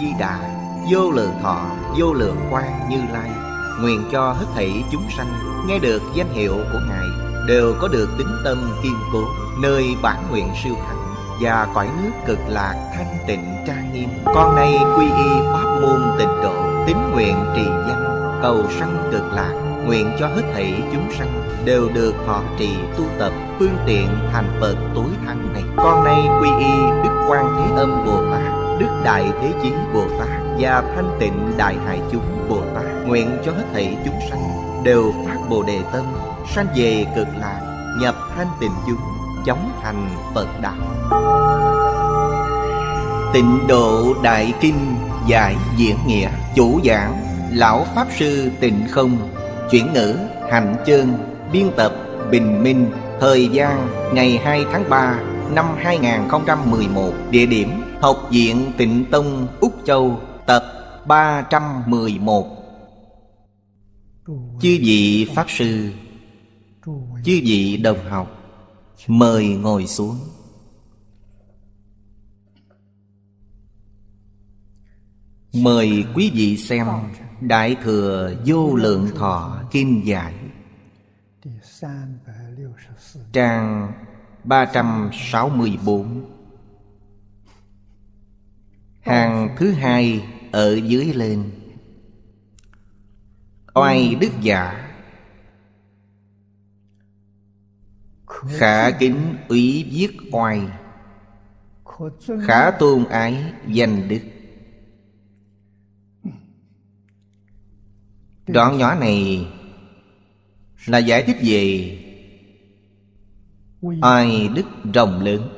Di Đà Vô lượng thọ, vô lượng quan như lai Nguyện cho hết thảy chúng sanh Nghe được danh hiệu của Ngài Đều có được tính tâm kiên cố Nơi bản nguyện siêu thắng Và cõi nước cực lạc thanh tịnh trang nghiêm Con nay quy y pháp môn tịnh độ Tín nguyện trì danh Cầu sanh cực lạc Nguyện cho hết thảy chúng sanh Đều được họ trì tu tập Phương tiện thành Phật tối thắng này Con nay quy y Đức quan Thế Âm Bồ Tát đức đại thế chí bồ tát và thanh tịnh đại hải chúng bồ tát nguyện cho hết thảy chúng sanh đều phát bồ đề tâm sanh về cực lạc nhập thanh tịnh chúng chóng thành phật đạo tịnh độ đại kinh giải diễn nghĩa chủ giảng lão pháp sư tịnh không chuyển ngữ hành chương biên tập bình minh thời gian ngày 2 tháng 3 năm 2011 địa điểm Học viện Tịnh Tông Úc Châu Tập 311 Chư vị Pháp Sư Chư vị đồng học Mời ngồi xuống Mời quý vị xem Đại Thừa Vô Lượng Thọ Kim Giải Trang 364 Hàng thứ hai ở dưới lên Oai ừ. đức giả Khả kính úy viết oai Khả tôn ái danh đức Đoạn nhỏ này Là giải thích về Oai đức rộng lớn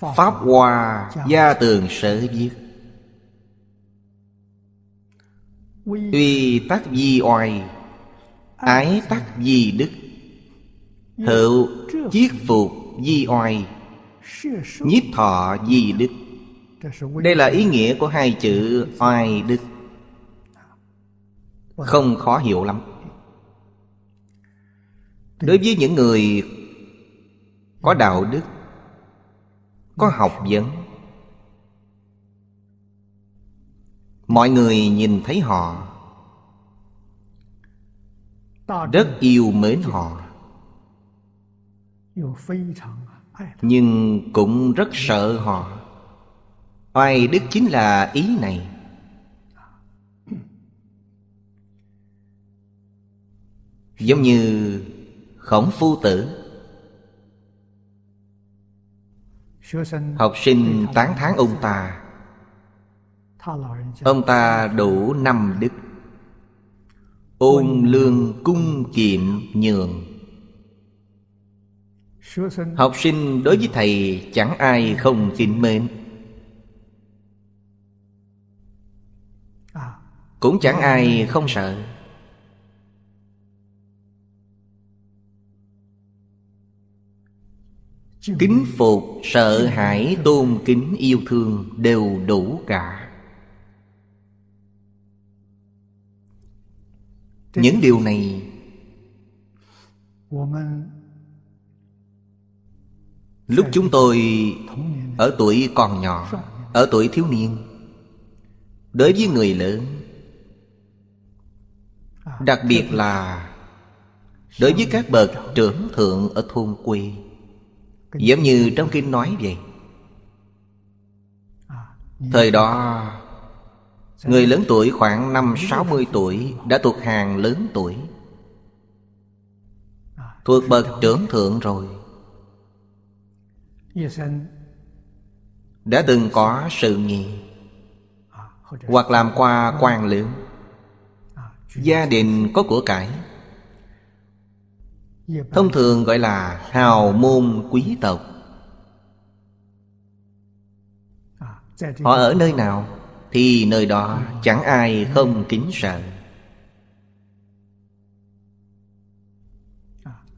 Pháp hòa Gia Tường Sở viết Tuy tác di oai Ái tác di đức Hữu chiết phục di oai Nhiếp thọ di đức Đây là ý nghĩa của hai chữ oai đức vâng. Không khó hiểu lắm Đối với những người có đạo đức có học vấn mọi người nhìn thấy họ rất yêu mến họ nhưng cũng rất sợ họ oai đức chính là ý này giống như khổng phu tử học sinh tán thán ông ta ông ta đủ năm đức ôn lương cung kiệm nhường học sinh đối với thầy chẳng ai không kính mến cũng chẳng ai không sợ Kính phục, sợ hãi, tôn kính, yêu thương đều đủ cả Những điều này Lúc chúng tôi ở tuổi còn nhỏ Ở tuổi thiếu niên Đối với người lớn Đặc biệt là Đối với các bậc trưởng thượng ở thôn quê Giống như trong kinh nói vậy à, Thời đó Người lớn tuổi khoảng năm 60 tuổi Đã thuộc hàng lớn tuổi à, Thuộc bậc trưởng thượng rồi Đã từng có sự nghiệp à, Hoặc làm qua quan liễu Gia đình có của cải thông thường gọi là hào môn quý tộc họ ở nơi nào thì nơi đó chẳng ai không kính sợ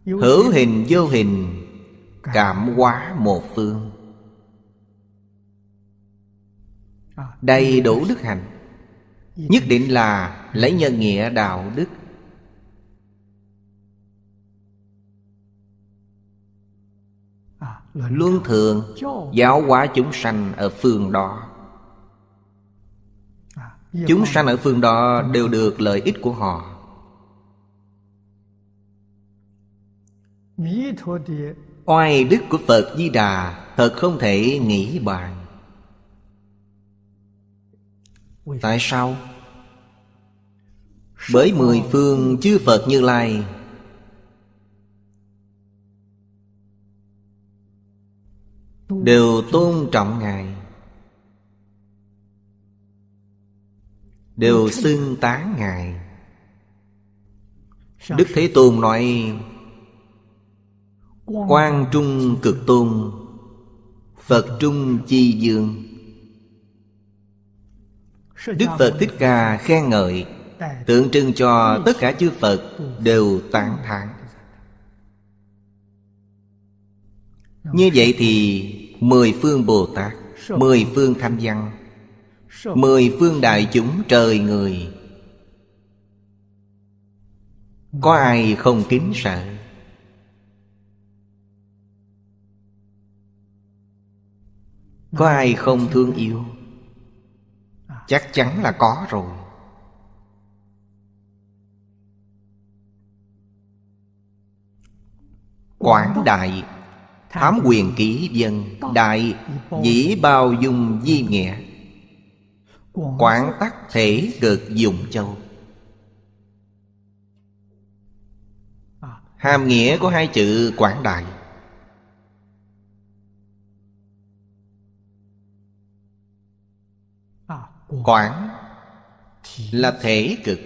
hữu hình vô hình cảm hóa một phương đầy đủ đức hạnh nhất định là lấy nhân nghĩa đạo đức luân thường giáo hóa chúng sanh ở phương đó chúng sanh ở phương đó đều được lợi ích của họ oai đức của phật di đà thật không thể nghĩ bàn tại sao bởi mười phương chư phật như lai đều tôn trọng ngài đều xưng tán ngài đức thế tôn nói quan trung cực tôn phật trung chi dương đức phật thích ca khen ngợi tượng trưng cho tất cả chư phật đều tán thán như vậy thì mười phương bồ tát mười phương tham văn mười phương đại chúng trời người có ai không kính sợ có ai không thương yêu chắc chắn là có rồi quảng đại Thám quyền kỹ dân Đại dĩ bao dung di nghĩa Quảng tắc thể cực dùng châu à. Hàm nghĩa của hai chữ quảng đại à, Quảng là thể cực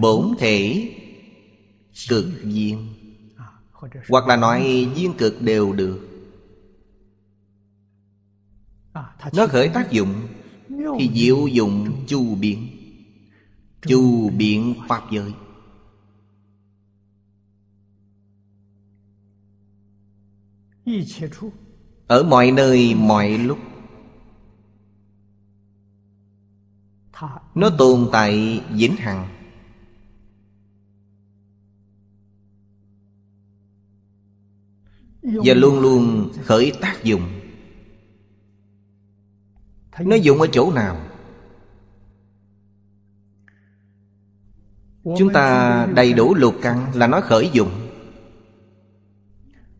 bổn thể cực duyên hoặc là nói duyên cực đều được à, nó khởi tác dụng thì diệu dụng chu biện chu biện pháp giới ở mọi nơi mọi lúc nó tồn tại vĩnh hằng và luôn luôn khởi tác dụng nó dụng ở chỗ nào chúng ta đầy đủ lục căn là nó khởi dụng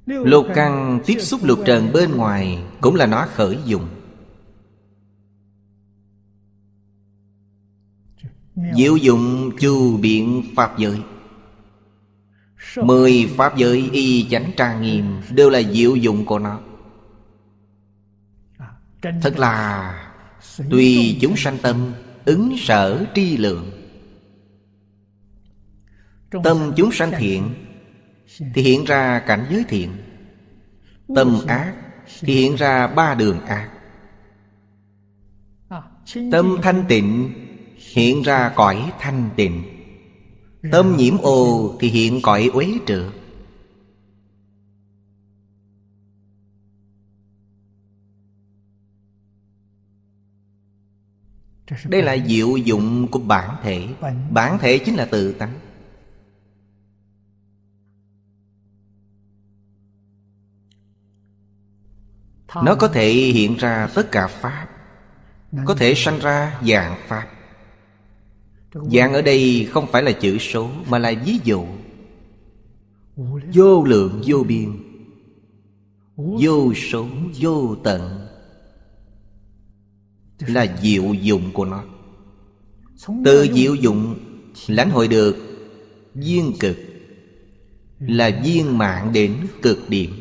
lục căn tiếp xúc lục trần bên ngoài cũng là nó khởi dụng diệu dụng chu biện pháp giới Mười pháp giới y chánh trang nghiêm Đều là diệu dụng của nó à, Thật là Tùy chúng sanh tâm Ứng sở tri lượng Tâm chúng sanh thiện Thì hiện ra cảnh giới thiện Tâm ác Thì hiện ra ba đường ác à, Tâm thanh tịnh Hiện ra cõi thanh tịnh Tâm nhiễm ô thì hiện cõi uế trượt Đây là diệu dụng của bản thể Bản thể chính là tự tánh Nó có thể hiện ra tất cả Pháp Có thể sanh ra dạng Pháp Dạng ở đây không phải là chữ số Mà là ví dụ Vô lượng vô biên Vô số vô tận Là diệu dụng của nó Từ diệu dụng Lãnh hội được Duyên cực Là viên mạng đến cực điểm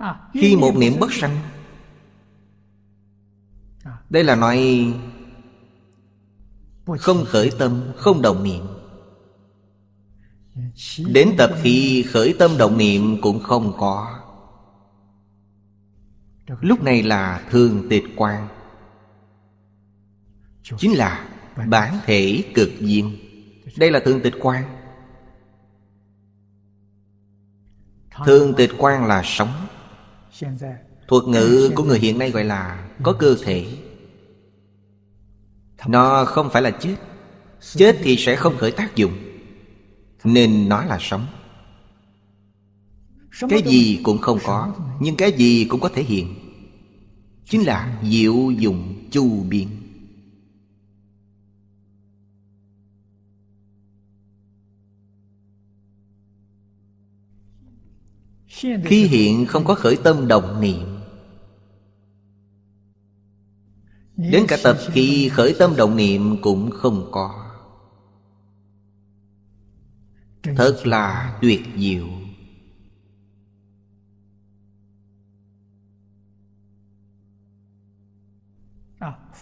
À, khi một niệm bất sanh à. Đây là nói Không khởi tâm, không đồng niệm Đến tập khi khởi tâm động niệm cũng không có Lúc này là thường tịch quan Chính là bản thể cực diên Đây là thường tịch quan Thường tịch quan là sống thuật ngữ của người hiện nay gọi là có cơ thể nó không phải là chết chết thì sẽ không khởi tác dụng nên nói là sống cái gì cũng không có nhưng cái gì cũng có thể hiện chính là diệu dụng chu biến khi hiện không có khởi tâm đồng niệm đến cả tập khi khởi tâm đồng niệm cũng không có thật là tuyệt diệu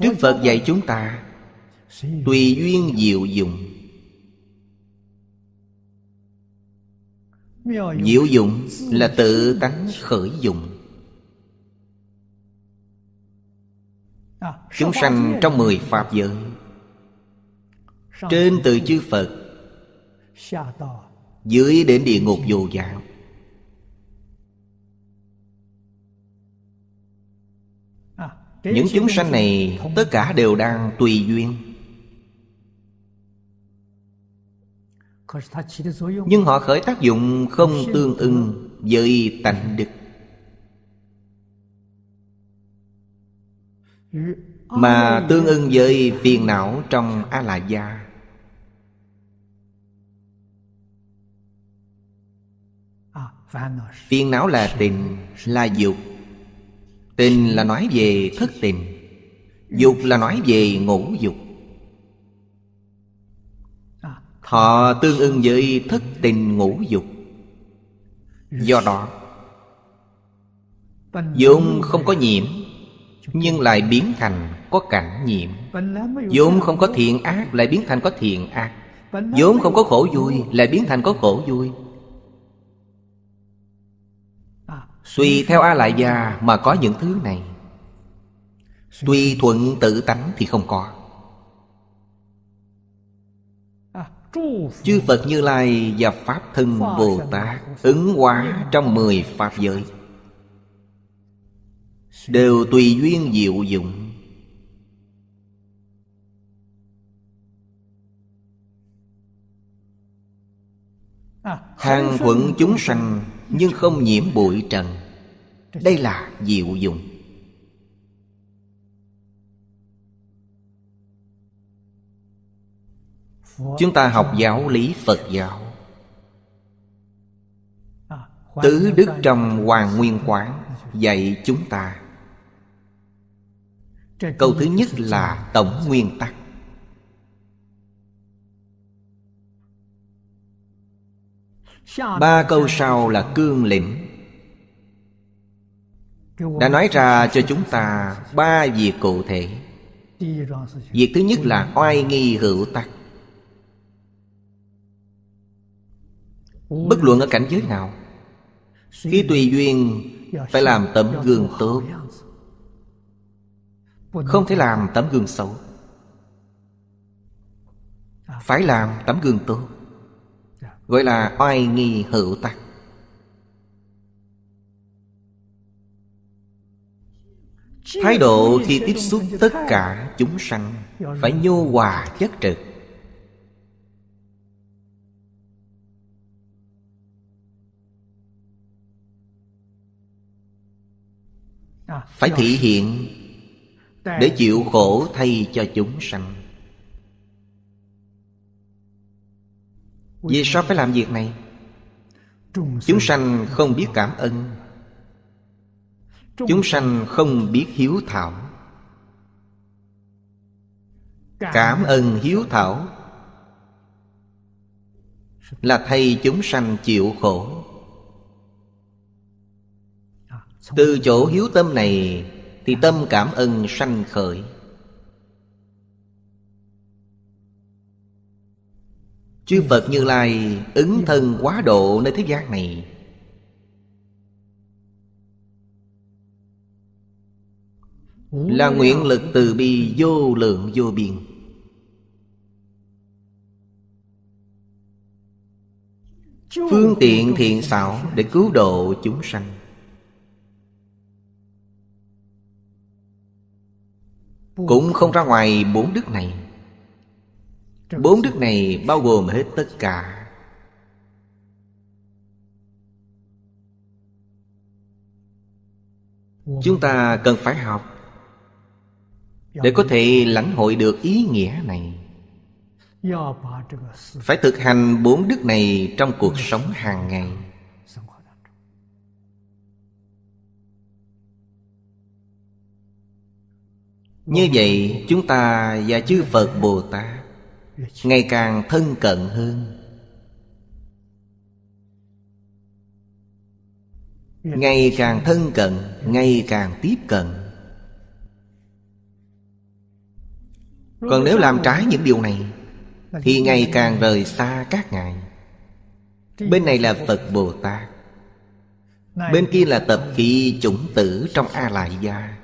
đức phật dạy chúng ta tùy duyên diệu dụng Diệu dụng là tự tánh khởi dụng Chúng sanh trong mười Pháp giới Trên từ chư Phật Dưới đến địa ngục vô dạng Những chúng sanh này tất cả đều đang tùy duyên nhưng họ khởi tác dụng không tương ưng với tánh đức mà tương ưng với phiền não trong a la gia phiền não là tình là dục tình là nói về thất tình dục là nói về ngũ dục Họ tương ưng với thất tình ngũ dục Do đó dũng không có nhiễm Nhưng lại biến thành có cảnh nhiễm dũng không có thiện ác Lại biến thành có thiện ác Vốn không có khổ vui Lại biến thành có khổ vui Tùy theo A Lại Gia mà có những thứ này tuy thuận tự tánh thì không có Chư Phật Như Lai và Pháp Thân Bồ Tát Ứng hóa trong mười Pháp giới Đều tùy duyên diệu dụng Hàng thuận chúng sanh Nhưng không nhiễm bụi trần Đây là diệu dụng chúng ta học giáo lý phật giáo tứ đức trong hoàng nguyên quán dạy chúng ta câu thứ nhất là tổng nguyên tắc ba câu sau là cương lĩnh đã nói ra cho chúng ta ba việc cụ thể việc thứ nhất là oai nghi hữu tắc Bất luận ở cảnh giới nào Khi tùy duyên Phải làm tấm gương tốt Không thể làm tấm gương xấu Phải làm tấm gương tốt Gọi là oai nghi hữu tắc Thái độ khi tiếp xúc tất cả chúng sanh Phải nhô hòa chất trực phải thị hiện để chịu khổ thay cho chúng sanh vì sao phải làm việc này chúng sanh không biết cảm ơn chúng sanh không biết hiếu thảo cảm ơn hiếu thảo là thay chúng sanh chịu khổ từ chỗ hiếu tâm này Thì tâm cảm ơn sanh khởi Chư Phật Như Lai ứng thân quá độ nơi thế gian này Là nguyện lực từ bi vô lượng vô biên Phương tiện thiện xảo để cứu độ chúng sanh Cũng không ra ngoài bốn đức này Bốn đức này bao gồm hết tất cả Chúng ta cần phải học Để có thể lãnh hội được ý nghĩa này Phải thực hành bốn đức này trong cuộc sống hàng ngày Như vậy chúng ta và chư Phật Bồ Tát Ngày càng thân cận hơn Ngày càng thân cận Ngày càng tiếp cận Còn nếu làm trái những điều này Thì ngày càng rời xa các ngài Bên này là Phật Bồ Tát Bên kia là tập kỳ chủng tử trong A Lại Gia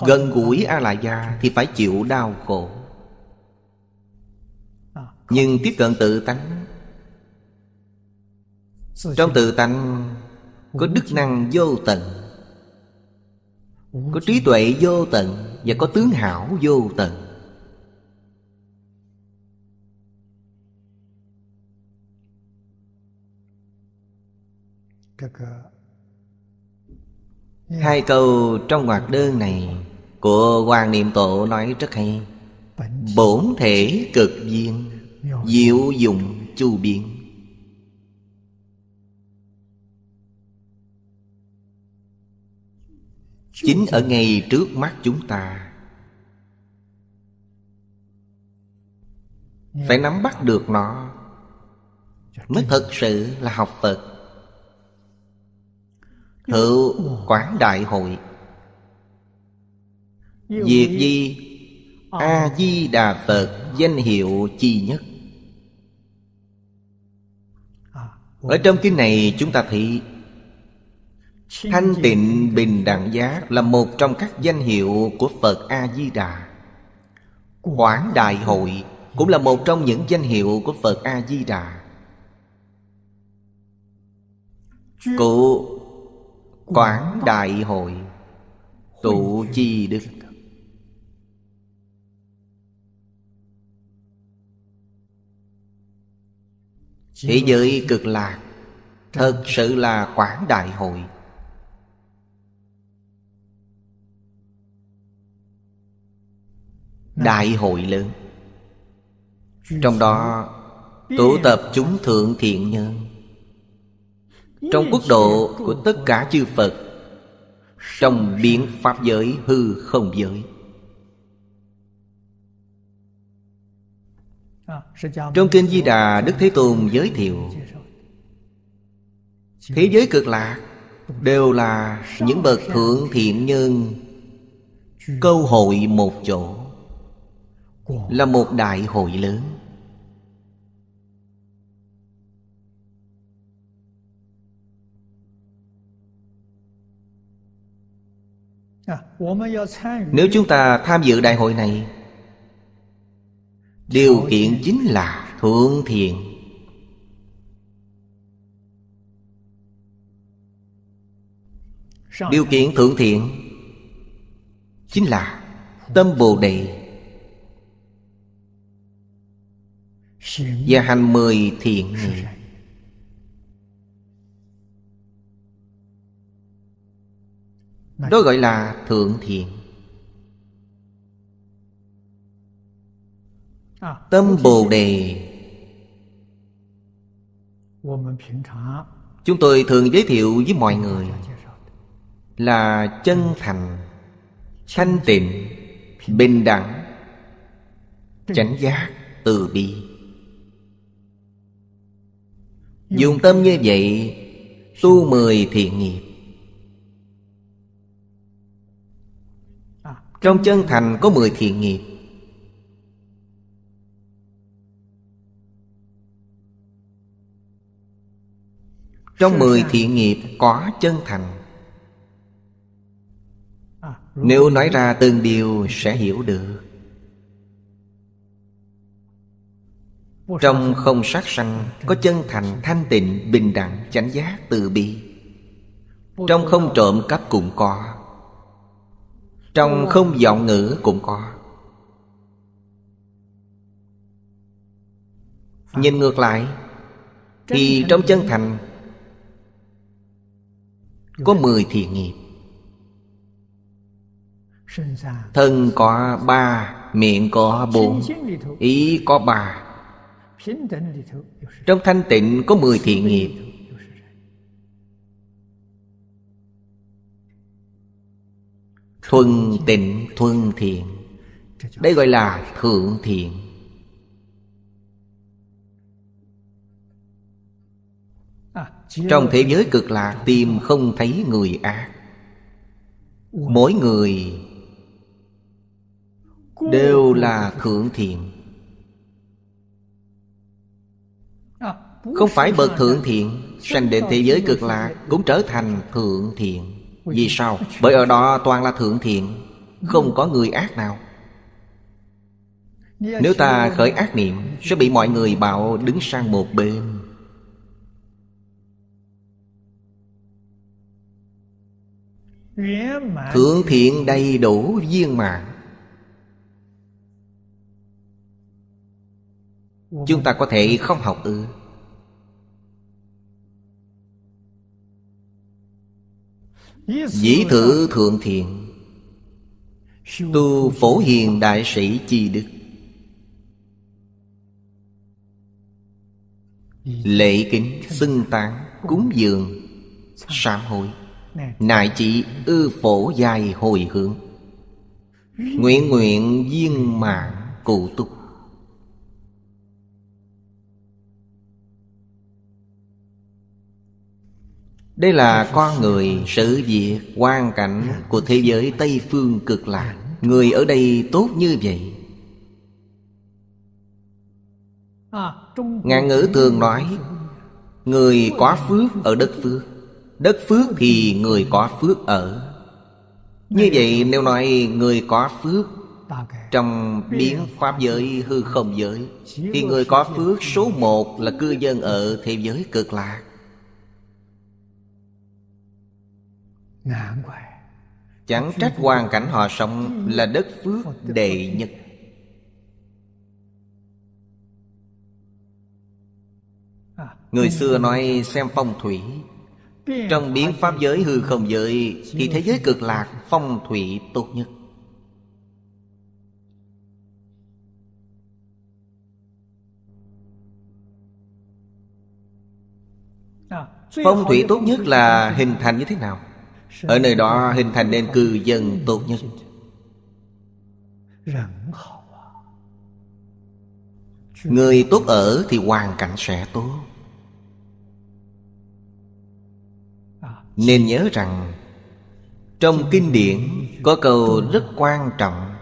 Gần gũi a la gia thì phải chịu đau khổ à, Nhưng tiếp cận tự tánh Trong tự tánh Có đức năng vô tận Có trí tuệ vô tận Và có tướng hảo vô tận Cái Hai câu trong hoạt đơn này Của Hoàng Niệm Tổ nói rất hay Bổn thể cực duyên Diệu dụng chu biến Chính ở ngay trước mắt chúng ta Phải nắm bắt được nó Mới thật sự là học Phật Hữu quán đại hội Diệt di A-di-đà Phật Danh hiệu chi nhất Ở trong kinh này chúng ta thấy Thanh tịnh bình đẳng giác Là một trong các danh hiệu của Phật A-di-đà quán đại hội Cũng là một trong những danh hiệu của Phật A-di-đà Cụ Quảng Đại Hội Tụ Chi Đức Thế giới cực lạc Thật sự là Quảng Đại Hội Đại hội lớn Trong đó Tụ tập chúng thượng thiện nhân trong quốc độ của tất cả chư Phật Trong biến pháp giới hư không giới Trong kinh Di Đà Đức Thế Tôn giới thiệu Thế giới cực lạc Đều là những bậc thượng thiện nhân Câu hội một chỗ Là một đại hội lớn Nếu chúng ta tham dự đại hội này Điều kiện chính là thượng thiện Điều kiện thượng thiện Chính là tâm Bồ Đề Và hành mười thiện nghiệp Đó gọi là thượng thiện à, Tâm Bồ Đề Chúng tôi thường giới thiệu với mọi người Là chân thành Thanh tịnh Bình đẳng Chánh giác Từ bi Dùng tâm như vậy Tu mười thiện nghiệp Trong chân thành có 10 thiện nghiệp Trong 10 thiện nghiệp có chân thành Nếu nói ra từng điều sẽ hiểu được Trong không sát sanh Có chân thành thanh tịnh Bình đẳng chánh giác từ bi Trong không trộm cắp cũng có trong không giọng ngữ cũng có Nhìn ngược lại Thì trong chân thành Có mười thiện nghiệp Thân có ba Miệng có bốn Ý có ba Trong thanh tịnh có mười thiện nghiệp thuần tịnh thuần thiện đây gọi là thượng thiện trong thế giới cực lạc tìm không thấy người ác mỗi người đều là thượng thiện không phải bậc thượng thiện sanh đến thế giới cực lạc cũng trở thành thượng thiện vì sao? Bởi ở đó toàn là thượng thiện Không ừ. có người ác nào Nếu ta khởi ác niệm Sẽ bị mọi người bảo đứng sang một bên Thượng thiện đầy đủ viên mạng Chúng ta có thể không học ư ừ. Dĩ thử thượng thiện Tu phổ hiền đại sĩ chi đức Lễ kính, xưng tán, cúng dường Sám hối Nại chỉ ư phổ dài hồi hướng Nguyện nguyện viên mạng cụ túc Đây là con người sự việc quan cảnh của thế giới Tây Phương cực lạc Người ở đây tốt như vậy Ngạn ngữ thường nói Người có phước ở đất phước Đất phước thì người có phước ở Như vậy nếu nói người có phước Trong biến pháp giới hư không giới Thì người có phước số một là cư dân ở thế giới cực lạc Chẳng trách hoàn cảnh họ sống là đất phước đệ nhất à, Người xưa nói xem phong thủy Trong biến pháp giới hư không giới Thì thế giới cực lạc phong thủy tốt nhất à, Phong thủy tốt nhất là hình thành như thế nào ở nơi đó hình thành nên cư dân tốt nhất à. người tốt ở thì hoàn cảnh sẽ tốt à, nên nhớ rằng trong kinh điển có câu rất quan trọng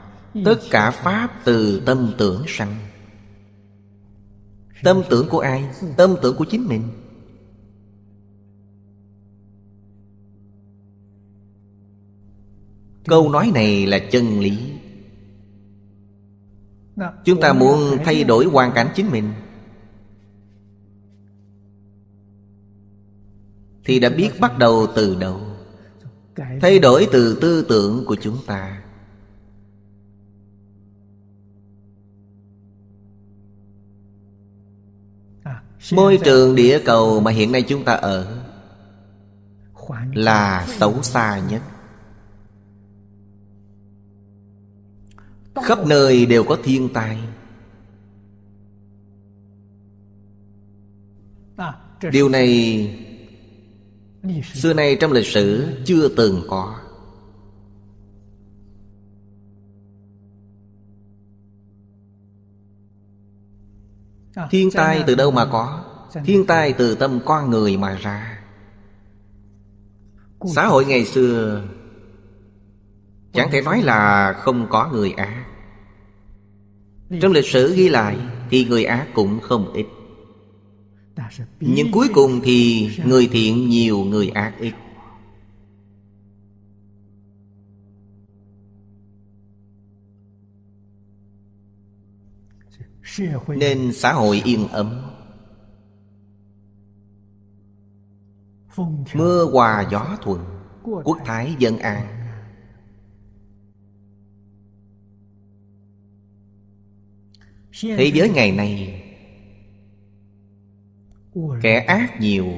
tất cả pháp từ tâm tưởng sanh tâm tưởng của ai tâm tưởng của chính mình câu nói này là chân lý chúng ta muốn thay đổi hoàn cảnh chính mình thì đã biết bắt đầu từ đầu, thay đổi từ tư tưởng của chúng ta môi trường địa cầu mà hiện nay chúng ta ở là xấu xa nhất khắp nơi đều có thiên tai à, điều này xưa nay trong lịch sử chưa từng có à, thiên tai từ đâu mà có thiên tai từ tâm con người mà ra xã hội ngày xưa Chẳng thể nói là không có người ác Trong lịch sử ghi lại Thì người ác cũng không ít Nhưng cuối cùng thì Người thiện nhiều người ác ít Nên xã hội yên ấm Mưa hòa gió thuận Quốc thái dân an thế giới ngày nay kẻ ác nhiều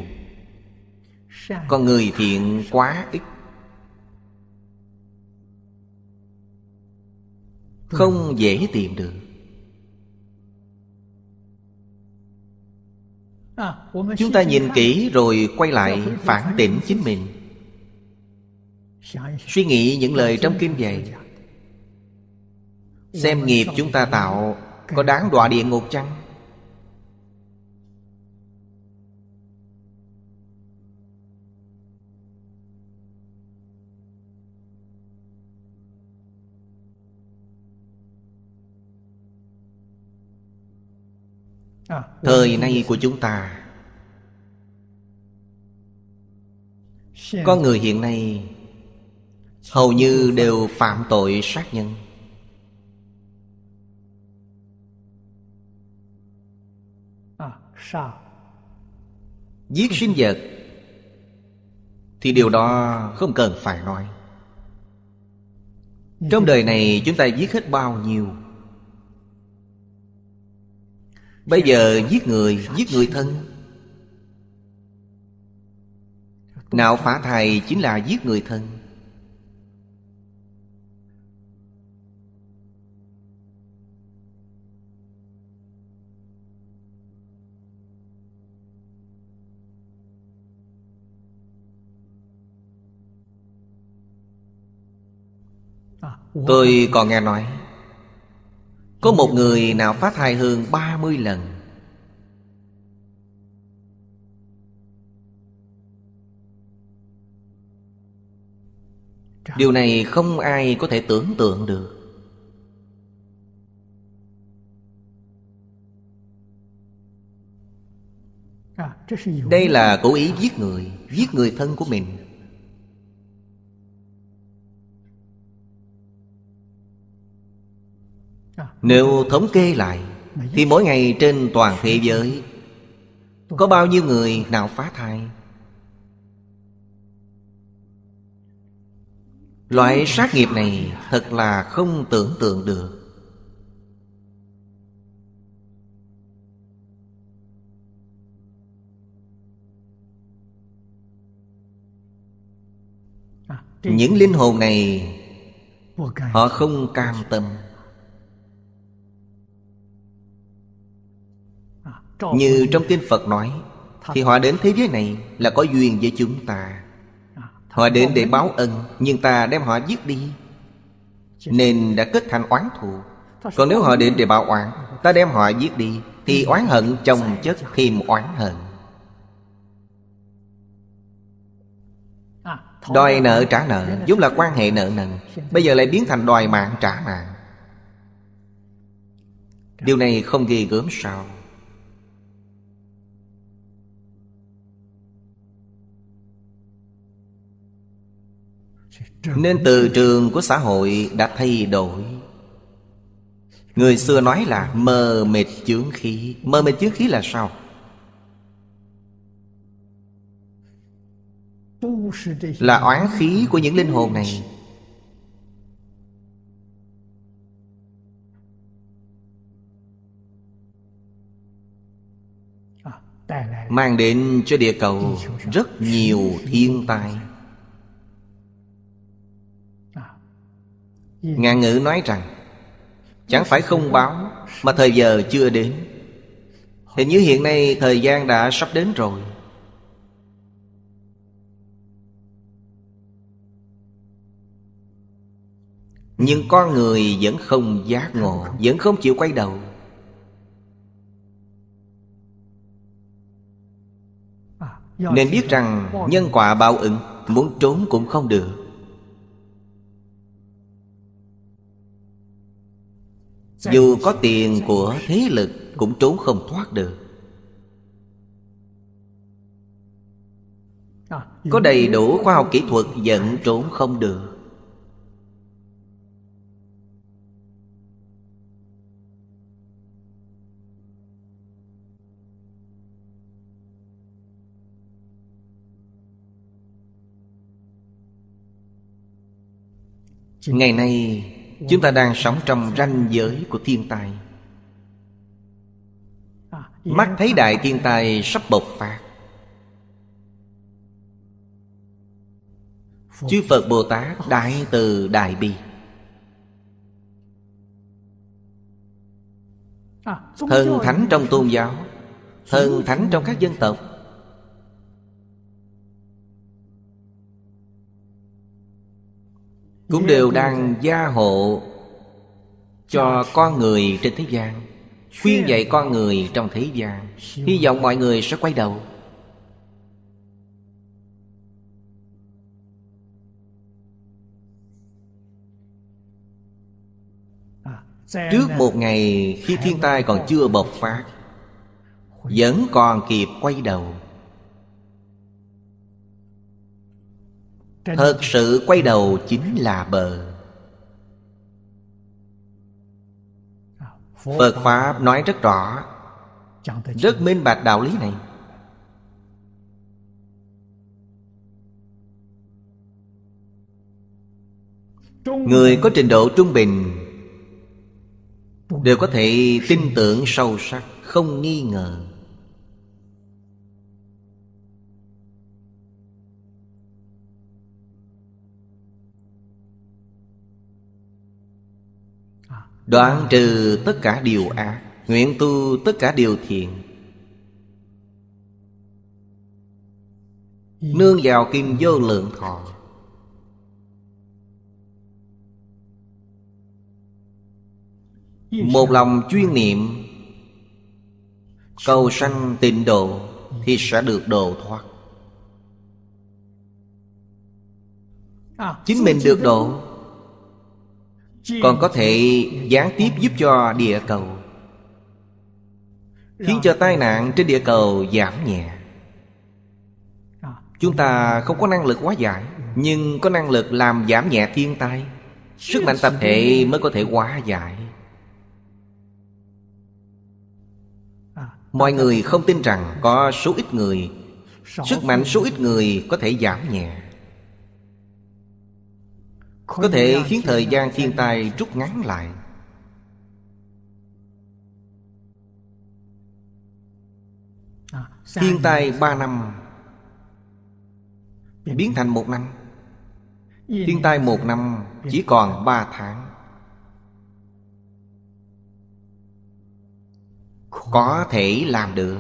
con người thiện quá ít không dễ tìm được chúng ta nhìn kỹ rồi quay lại phản tỉnh chính mình suy nghĩ những lời trong kinh dạy xem nghiệp chúng ta tạo có đáng đọa địa ngục chăng à, Thời ừ, nay ừ. của chúng ta Có người hiện nay Hầu như đều phạm tội sát nhân giết sinh vật thì điều đó không cần phải nói trong đời này chúng ta giết hết bao nhiêu Bây giờ giết người, giết người thân Nạo phá thầy chính là giết người thân Tôi còn nghe nói Có một người nào phát thai hơn 30 lần Điều này không ai có thể tưởng tượng được à, Đây là cố ý giết người Giết người thân của mình Nếu thống kê lại Thì mỗi ngày trên toàn thế giới Có bao nhiêu người nào phá thai Loại sát nghiệp này thật là không tưởng tượng được à, Những linh hồn này Họ không cam tâm Như trong kinh Phật nói Thì họ đến thế giới này là có duyên với chúng ta à, Họ đến để báo ân Nhưng ta đem họ giết đi Nên đã kết thành oán thù Còn nếu họ đến để báo oán Ta đem họ giết đi Thì oán hận chồng chất thêm oán hận à, Đòi nợ trả nợ vốn là quan hệ nợ nần Bây giờ lại biến thành đòi mạng trả mạng Điều này không ghi gớm sao nên từ trường của xã hội đã thay đổi người xưa nói là mờ mịt chướng khí mờ mịt chướng khí là sao là oán khí của những linh hồn này à, mang đến cho địa cầu rất nhiều thiên tai ngạn ngữ nói rằng chẳng phải không báo mà thời giờ chưa đến hình như hiện nay thời gian đã sắp đến rồi nhưng con người vẫn không giác ngộ vẫn không chịu quay đầu nên biết rằng nhân quả báo ứng muốn trốn cũng không được Dù có tiền của thế lực Cũng trốn không thoát được Có đầy đủ khoa học kỹ thuật Vẫn trốn không được Ngày nay Chúng ta đang sống trong ranh giới của thiên tai Mắt thấy đại thiên tai sắp bộc phát Chư Phật Bồ Tát Đại Từ Đại Bi Thần Thánh trong tôn giáo Thần Thánh trong các dân tộc cũng đều đang gia hộ cho con người trên thế gian khuyên dạy con người trong thế gian hy vọng mọi người sẽ quay đầu trước một ngày khi thiên tai còn chưa bộc phát vẫn còn kịp quay đầu thật sự quay đầu chính là bờ à, phật pháp nói rất rõ rất minh bạch đạo lý này người có trình độ trung bình đều có thể tin tưởng sâu sắc không nghi ngờ Đoạn trừ tất cả điều ác Nguyện tu tất cả điều thiện Nương vào kim vô lượng thọ Một lòng chuyên niệm Cầu sanh tịnh độ Thì sẽ được độ thoát Chính mình được độ còn có thể gián tiếp giúp cho địa cầu khiến cho tai nạn trên địa cầu giảm nhẹ chúng ta không có năng lực quá giải nhưng có năng lực làm giảm nhẹ thiên tai sức mạnh tập thể mới có thể quá giải mọi người không tin rằng có số ít người sức mạnh số ít người có thể giảm nhẹ có thể khiến thời gian thiên tai rút ngắn lại thiên tai ba năm biến thành một năm thiên tai một năm chỉ còn ba tháng có thể làm được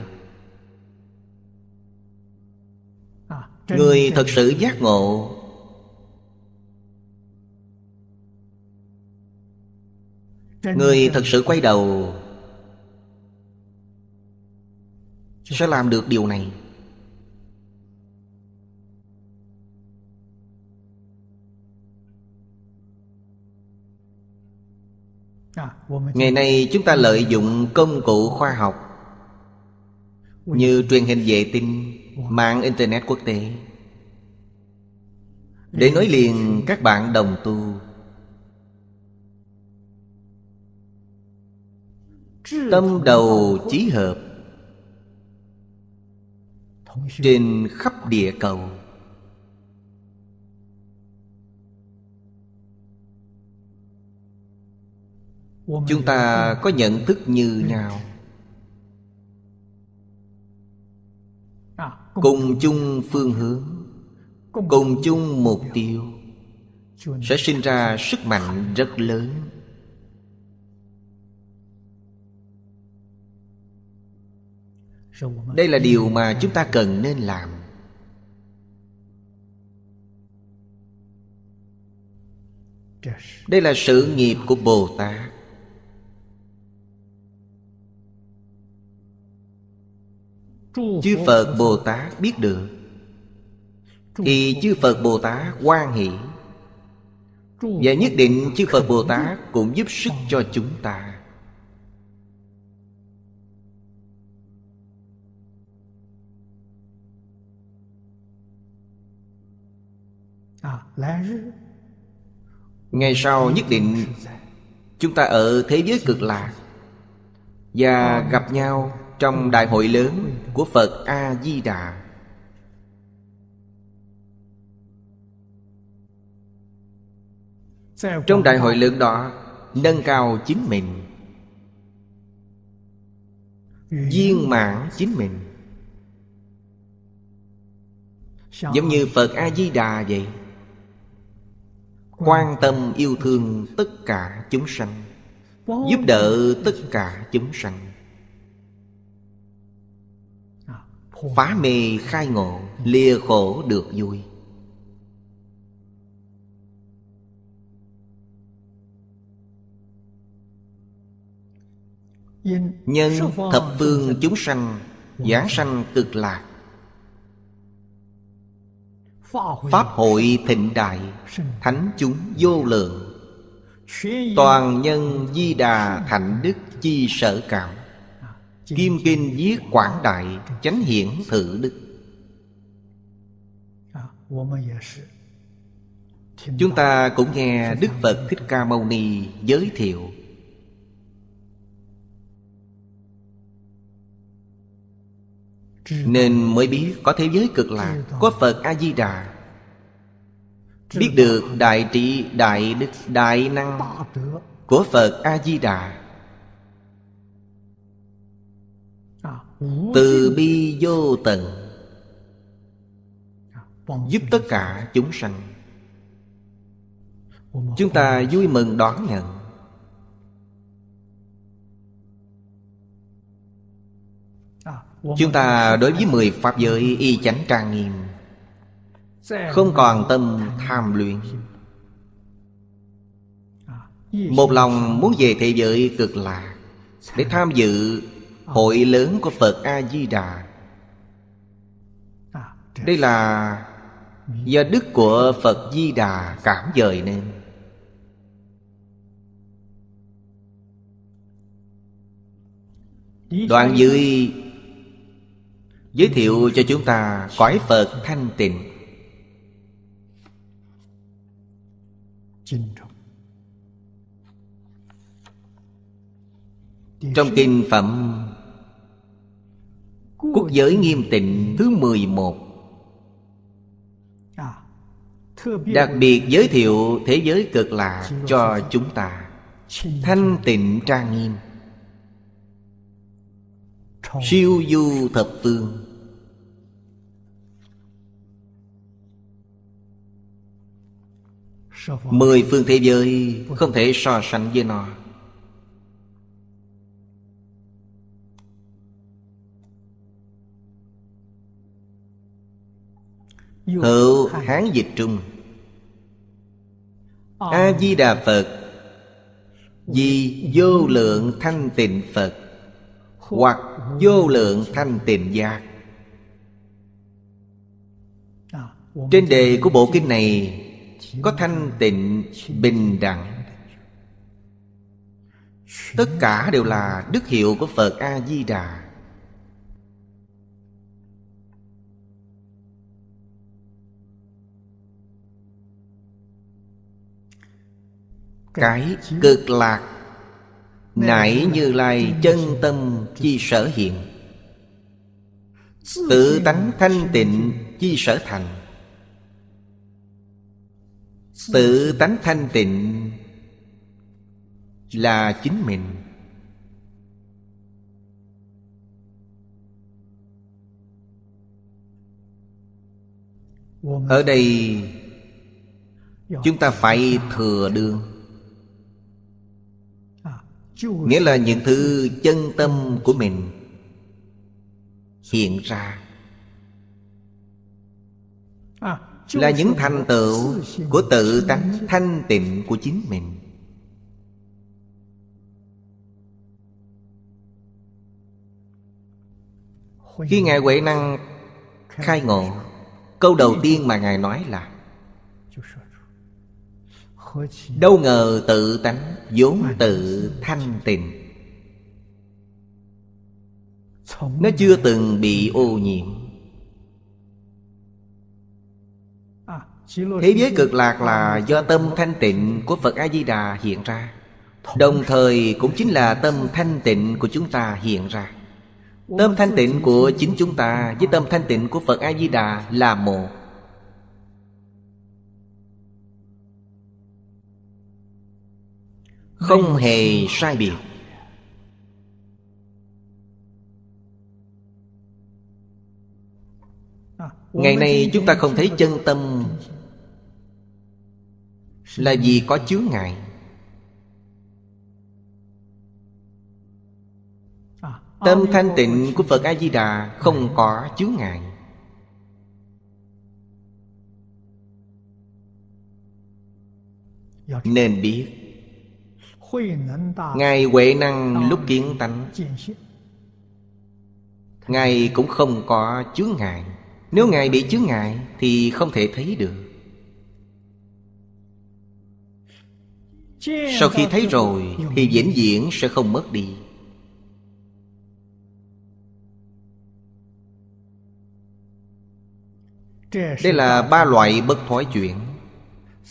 người thật sự giác ngộ người thật sự quay đầu sẽ làm được điều này ngày nay chúng ta lợi dụng công cụ khoa học như truyền hình vệ tinh mạng internet quốc tế để nói liền các bạn đồng tu Tâm đầu chí hợp Trên khắp địa cầu Chúng ta có nhận thức như nhau Cùng chung phương hướng Cùng chung mục tiêu Sẽ sinh ra sức mạnh rất lớn đây là điều mà chúng ta cần nên làm đây là sự nghiệp của bồ tát chư phật bồ tát biết được thì chư phật bồ tát quan hỷ và nhất định chư phật bồ tát cũng giúp sức cho chúng ta Ngày sau nhất định Chúng ta ở thế giới cực lạc Và gặp nhau trong đại hội lớn của Phật A-di-đà Trong đại hội lớn đó Nâng cao chính mình Viên mãn chính mình Giống như Phật A-di-đà vậy quan tâm yêu thương tất cả chúng sanh giúp đỡ tất cả chúng sanh phá mê khai ngộ lìa khổ được vui nhân thập phương chúng sanh giảng sanh cực lạc Pháp hội thịnh đại Thánh chúng vô lượng Toàn nhân di đà thành đức chi sở cảm à, Kim kinh viết quảng đại Chánh hiển thử đức à, dạ Chúng ta cũng nghe Đức Phật Thích Ca Mâu Ni giới thiệu Nên mới biết có thế giới cực lạc Có Phật A-di-đà Biết được đại trị đại đức đại năng Của Phật A-di-đà Từ bi vô tận Giúp tất cả chúng sanh Chúng ta vui mừng đón nhận Chúng ta đối với mười Pháp giới y chánh trang nghiêm Không còn tâm tham luyện à, Một lòng muốn về thế giới cực lạc Để tham dự à. hội lớn của Phật A-di-đà à, Đây là do đức của Phật Di Đà cảm dời nên Đoạn dưới Giới thiệu cho chúng ta cõi Phật thanh tịnh Trong kinh phẩm Quốc giới nghiêm tịnh thứ 11 à, Đặc biệt giới thiệu thế giới cực lạc cho chúng ta Thanh tịnh trang nghiêm Siêu du thập phương Mười phương thế giới không thể so sánh với nó Hữu Hán Dịch Trung A-di-đà Phật vì vô lượng thanh tịnh Phật Hoặc vô lượng thanh tịnh giác Trên đề của bộ kinh này có thanh tịnh bình đẳng tất cả đều là đức hiệu của phật a di đà cái cực lạc nãy như lai chân tâm chi sở hiện tự tánh thanh tịnh chi sở thành tự tánh thanh tịnh là chính mình ở đây chúng ta phải thừa đường nghĩa là những thứ chân tâm của mình hiện ra là những thành tựu của tự tánh thanh tịnh của chính mình khi ngài huệ năng khai ngộ câu đầu tiên mà ngài nói là đâu ngờ tự tánh vốn tự thanh tịnh nó chưa từng bị ô nhiễm Thế giới cực lạc là do tâm thanh tịnh của Phật A-di-đà hiện ra Đồng thời cũng chính là tâm thanh tịnh của chúng ta hiện ra Tâm thanh tịnh của chính chúng ta với tâm thanh tịnh của Phật A-di-đà là một Không hề sai biệt Ngày nay chúng ta không thấy chân tâm là vì có chướng ngại tâm thanh tịnh của phật a di đà không có chướng ngại nên biết ngài huệ năng lúc kiến tánh ngài cũng không có chướng ngại nếu ngài bị chướng ngại thì không thể thấy được sau khi thấy rồi thì vĩnh viễn sẽ không mất đi đây là ba loại bất thoái chuyển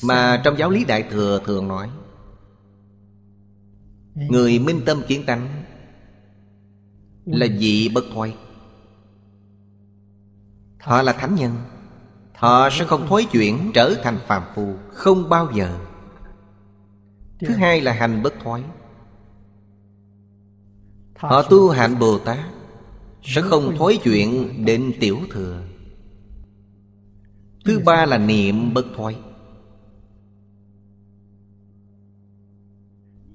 mà trong giáo lý đại thừa thường nói người minh tâm kiến tánh là vị bất thoái họ là thánh nhân họ sẽ không thối chuyển trở thành phàm phu không bao giờ Dạ. Thứ hai là hành bất thoái Họ tu hạnh Bồ Tát Sẽ không thối chuyện đến tiểu thừa Thứ ba là niệm bất thoái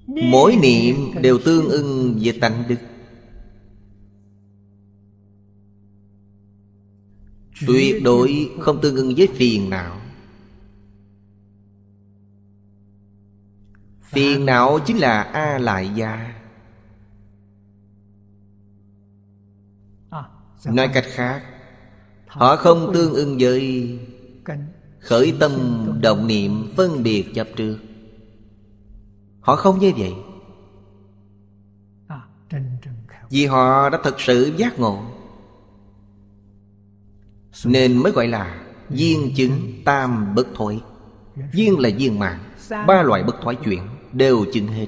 Mỗi niệm đều tương ưng với tánh đức Tuyệt đối không tương ưng với phiền não Phiền não chính là A Lại Gia à, dạ Nói vâng. cách khác Họ không tương ưng với Khởi tâm động niệm phân biệt chấp trước Họ không như vậy à, Vì họ đã thật sự giác ngộ Nên mới gọi là Duyên chứng tam bất thối Duyên là duyên mạng Ba loại bất thoái chuyển đều chứng hết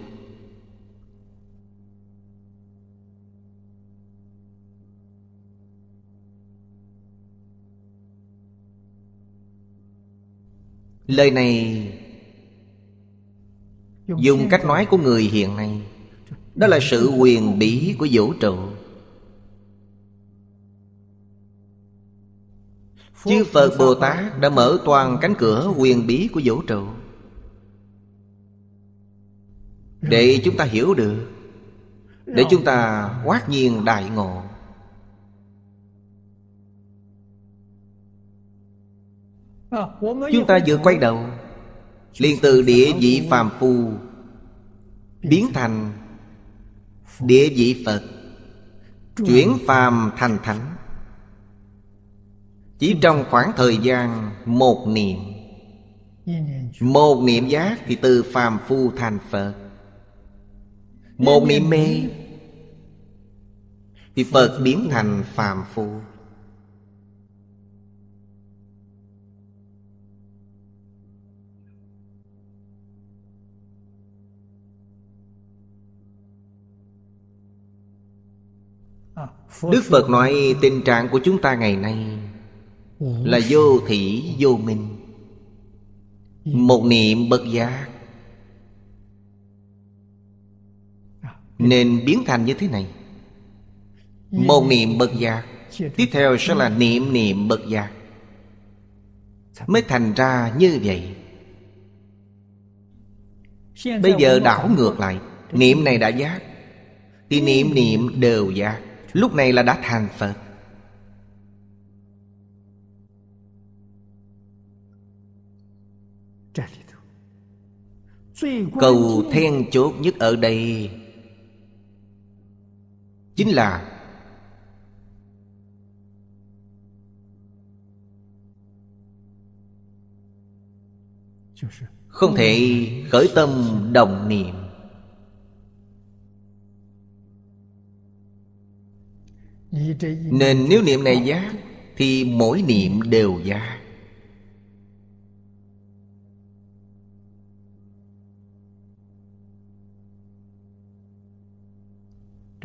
lời này dùng cách nói của người hiện nay đó là sự quyền bí của vũ trụ chư phật bồ tát đã mở toàn cánh cửa quyền bí của vũ trụ để chúng ta hiểu được để chúng ta hoát nhiên đại ngộ à, chúng ta vừa quay đầu liền từ địa vị phàm phu biến thành địa vị phật chuyển phàm thành thánh chỉ trong khoảng thời gian một niệm một niệm giác thì từ phàm phu thành phật một niệm mê Thì Phật biến thành phàm phu Đức Phật nói tình trạng của chúng ta ngày nay Là vô thị vô minh Một niệm bất giác Nên biến thành như thế này Một niệm bậc giác Tiếp theo sẽ là niệm niệm bậc giác Mới thành ra như vậy Bây giờ đảo ngược lại Niệm này đã giác Thì niệm niệm đều giác Lúc này là đã thành Phật Cầu then chốt nhất ở đây chính là không thể khởi tâm đồng niệm nên nếu niệm này giác thì mỗi niệm đều giác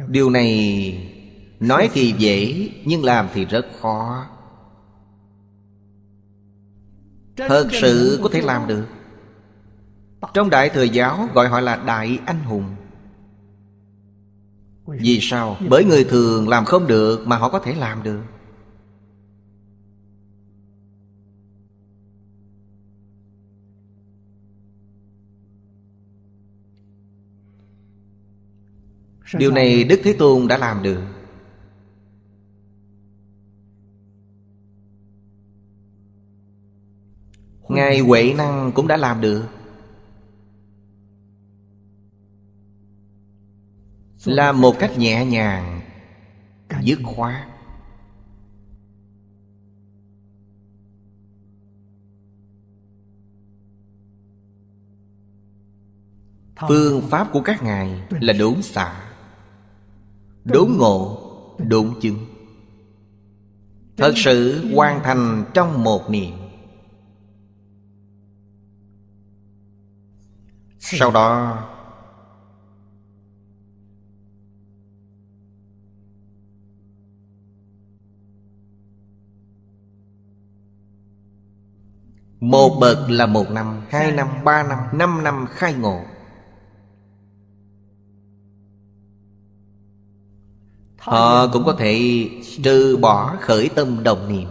điều này nói thì dễ nhưng làm thì rất khó thật sự có thể làm được trong đại thừa giáo gọi họ là đại anh hùng vì sao bởi người thường làm không được mà họ có thể làm được điều này đức thế tôn đã làm được ngài huệ năng cũng đã làm được là một cách nhẹ nhàng dứt khoát phương pháp của các ngài là đốn xả đốn ngộ đốn chứng thật sự hoàn thành trong một niệm sau đó một bậc là một năm hai năm ba năm năm năm khai ngộ Họ cũng có thể trừ bỏ khởi tâm đồng niệm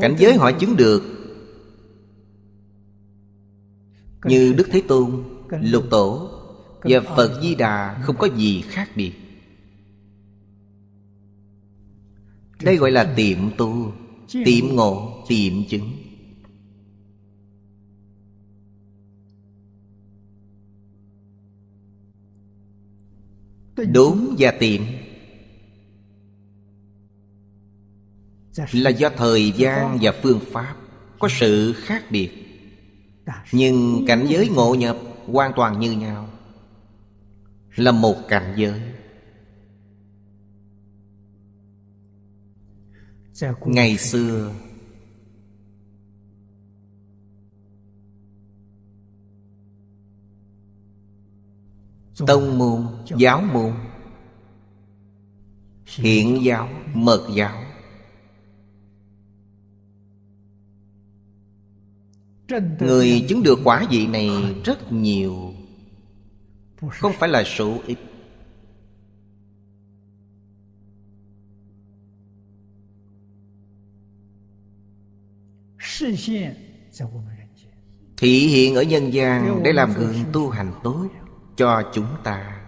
Cảnh giới họ chứng được Như Đức Thế Tôn, Lục Tổ Và Phật Di Đà không có gì khác biệt Đây gọi là tiệm tu Tiệm ngộ, tiệm chứng đúng và tiện Là do thời gian và phương pháp Có sự khác biệt Nhưng cảnh giới ngộ nhập Hoàn toàn như nhau Là một cảnh giới Ngày xưa tông môn giáo môn hiện giáo mật giáo người chứng được quả vị này rất nhiều không phải là số ít thị hiện ở nhân gian để làm gương tu hành tốt cho chúng ta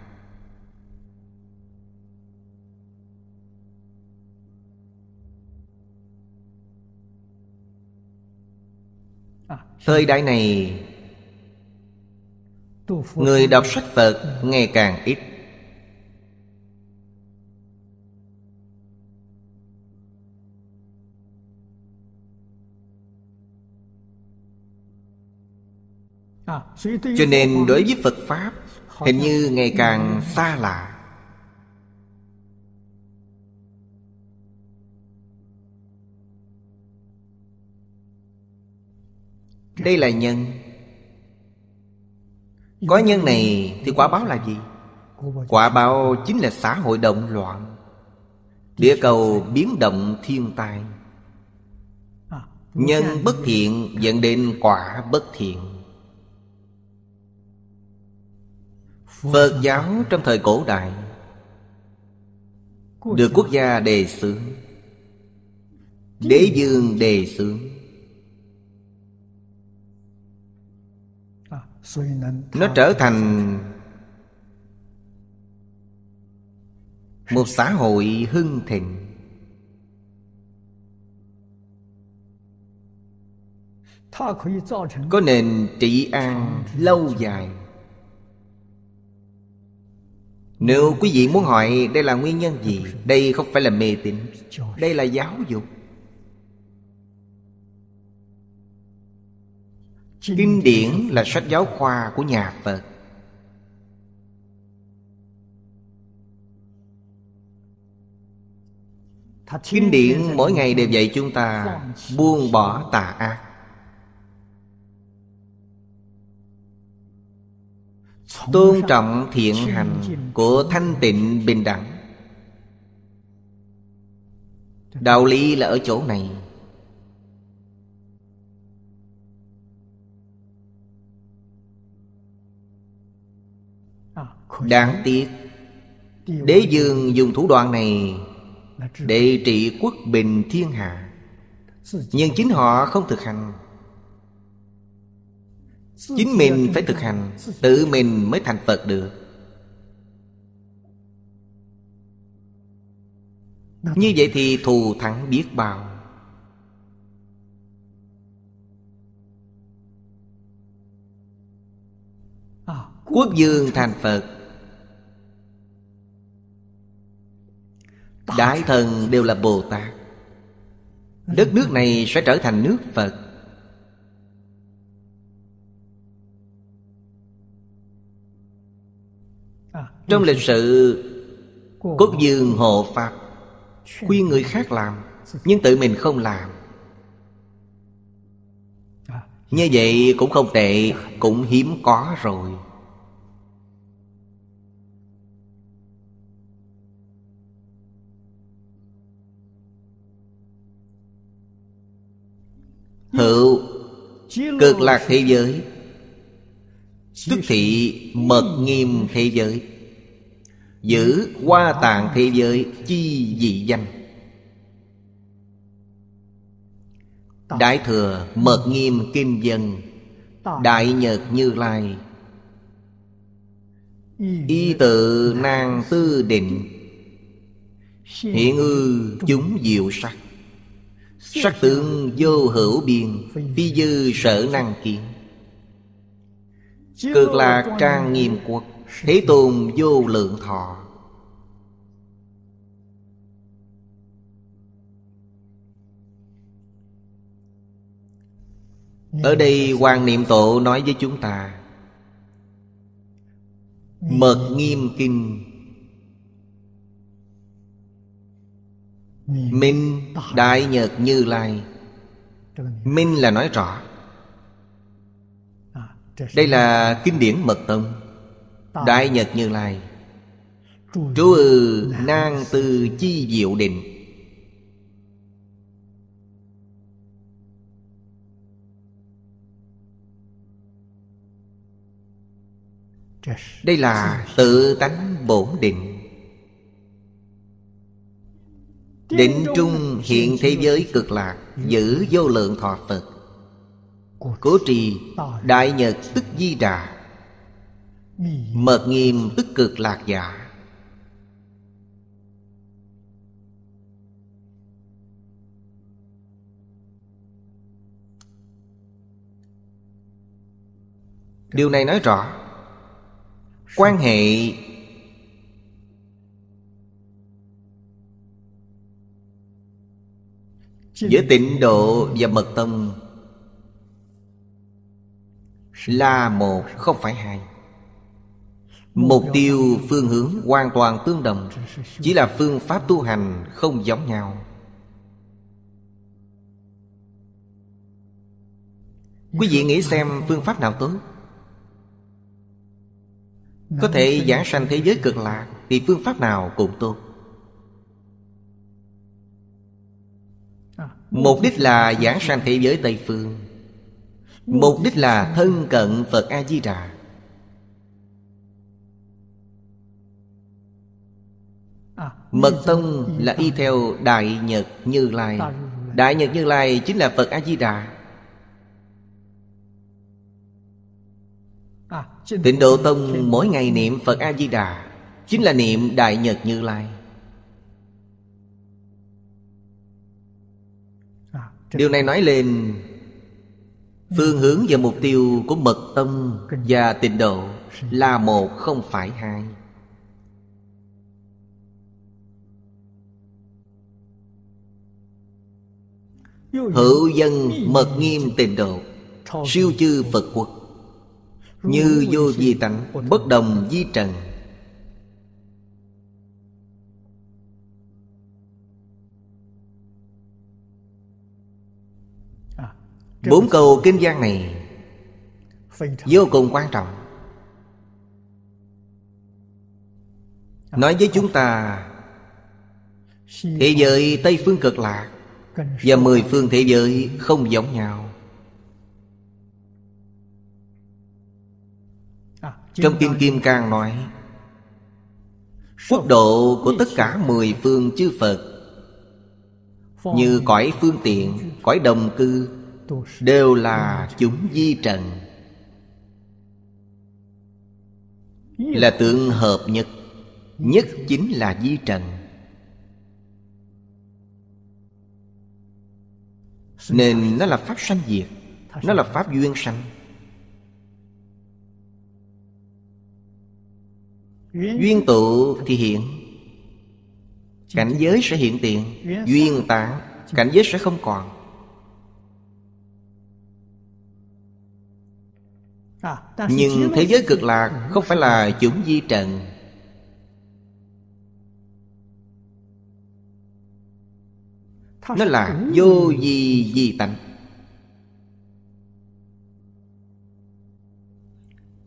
thời đại này người đọc sách phật ngày càng ít cho nên đối với phật pháp hình như ngày càng xa lạ đây là nhân có nhân này thì quả báo là gì quả báo chính là xã hội động loạn địa cầu biến động thiên tai à, nhân bất thiện dẫn đến quả bất thiện Phật giáo trong thời cổ đại Được quốc gia đề xướng Đế dương đề xướng Nó trở thành Một xã hội hưng thịnh Có nền trị an lâu dài nếu quý vị muốn hỏi đây là nguyên nhân gì Đây không phải là mê tín Đây là giáo dục Kinh điển là sách giáo khoa của nhà Phật Kinh điển mỗi ngày đều dạy chúng ta buông bỏ tà ác Tôn trọng thiện hành của thanh tịnh bình đẳng Đạo lý là ở chỗ này Đáng tiếc Đế dương dùng thủ đoạn này Để trị quốc bình thiên hạ Nhưng chính họ không thực hành Chính mình phải thực hành Tự mình mới thành Phật được Như vậy thì thù thắng biết bao Quốc dương thành Phật Đại thần đều là Bồ Tát Đất nước này sẽ trở thành nước Phật trong lịch sử cốt dương hộ pháp khuyên người khác làm nhưng tự mình không làm như vậy cũng không tệ cũng hiếm có rồi hữu cực lạc thế giới tức thị mật nghiêm thế giới Giữ hoa tạng thế giới chi dị danh Đại thừa mật nghiêm kim dân Đại nhật như lai Y tự nang tư định Hiện ư chúng diệu sắc Sắc tướng vô hữu biên Phi dư sở năng kiến Cực lạc trang nghiêm quốc Thế Tôn vô lượng thọ Ở đây Hoàng Niệm Tổ nói với chúng ta Mật Nghiêm Kinh Minh Đại Nhật Như Lai Minh là nói rõ Đây là kinh điển Mật Tông Đại Nhật Như Lai Trú ư nang từ chi diệu định Đây là tự tánh bổn định Định trung hiện thế giới cực lạc Giữ vô lượng thọ Phật Cố trì Đại Nhật tức di đà Mật nghiêm tức cực lạc giả Điều này nói rõ Quan hệ Giữa tịnh độ và mật tông Là một không phải hai Mục tiêu phương hướng hoàn toàn tương đồng Chỉ là phương pháp tu hành không giống nhau Quý vị nghĩ xem phương pháp nào tốt Có thể giảng sanh thế giới cực lạc Thì phương pháp nào cũng tốt Mục đích là giảng sanh thế giới Tây Phương Mục đích là thân cận Phật A-di-đà Mật Tông là y theo Đại Nhật Như Lai Đại Nhật Như Lai chính là Phật A-di-đà Tịnh Độ Tông mỗi ngày niệm Phật A-di-đà Chính là niệm Đại Nhật Như Lai Điều này nói lên Phương hướng và mục tiêu của Mật Tông và tịnh độ Là một không phải hai Hữu dân mật nghiêm tịnh độ Siêu chư Phật quốc Như vô di tánh Bất đồng di trần Bốn câu kinh gian này Vô cùng quan trọng Nói với chúng ta Thế giới Tây Phương Cực Lạc và mười phương thế giới không giống nhau Trong kim Kim Cang nói Quốc độ của tất cả mười phương chư Phật Như cõi phương tiện, cõi đồng cư Đều là chúng di trần Là tượng hợp nhất Nhất chính là di trần nên nó là pháp sanh diệt nó là pháp duyên sanh duyên tụ thì hiện cảnh giới sẽ hiện tiện, duyên tán cảnh giới sẽ không còn à, nhưng thế giới cực lạc không phải là chúng di trần Nó là vô gì di tánh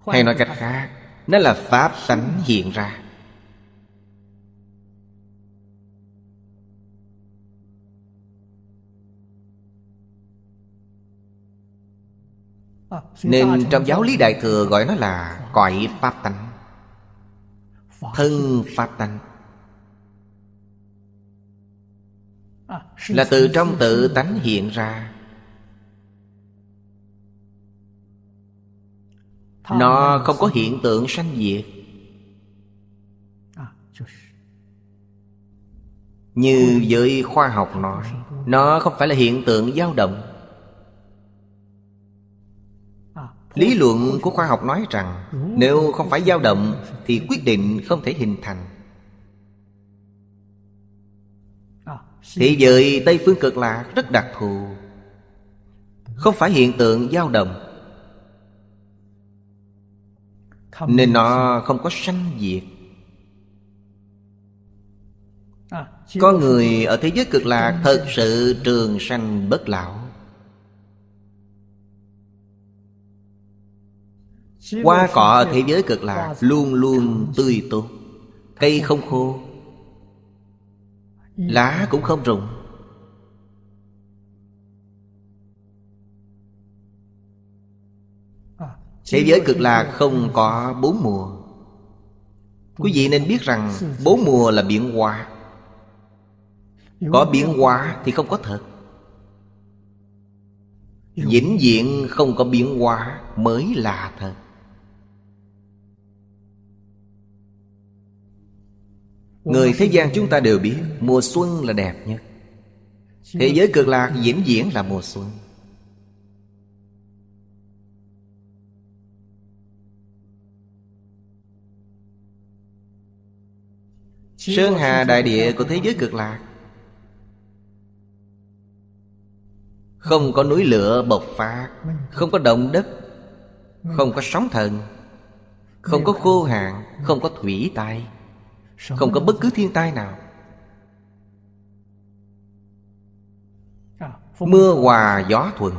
Hay nói cách khác Nó là pháp tánh hiện ra ờ, Nên trong giáo lý Đại Thừa gọi nó là Cõi Pháp Tánh Thân Pháp Tánh là từ trong tự tánh hiện ra nó không có hiện tượng sanh diệt như giới khoa học nói nó không phải là hiện tượng dao động lý luận của khoa học nói rằng nếu không phải dao động thì quyết định không thể hình thành Thế giới Tây Phương Cực Lạc rất đặc thù Không phải hiện tượng dao động Nên nó không có sanh diệt Có người ở thế giới cực lạc Thật sự trường sanh bất lão Hoa cỏ ở thế giới cực lạc Luôn luôn tươi tốt Cây không khô Ừ. lá cũng không rụng à, thế giới cực là không có bốn mùa quý vị nên biết rằng bốn mùa là biến hoa. có biến hóa thì không có thật vĩnh viễn không có biến hóa mới là thật Người thế gian chúng ta đều biết Mùa xuân là đẹp nhất Thế giới cực lạc diễn diễn là mùa xuân Sơn Hà đại địa của thế giới cực lạc Không có núi lửa bộc phát Không có động đất Không có sóng thần Không có khô hạn Không có thủy tai không có bất cứ thiên tai nào Mưa hòa gió thuận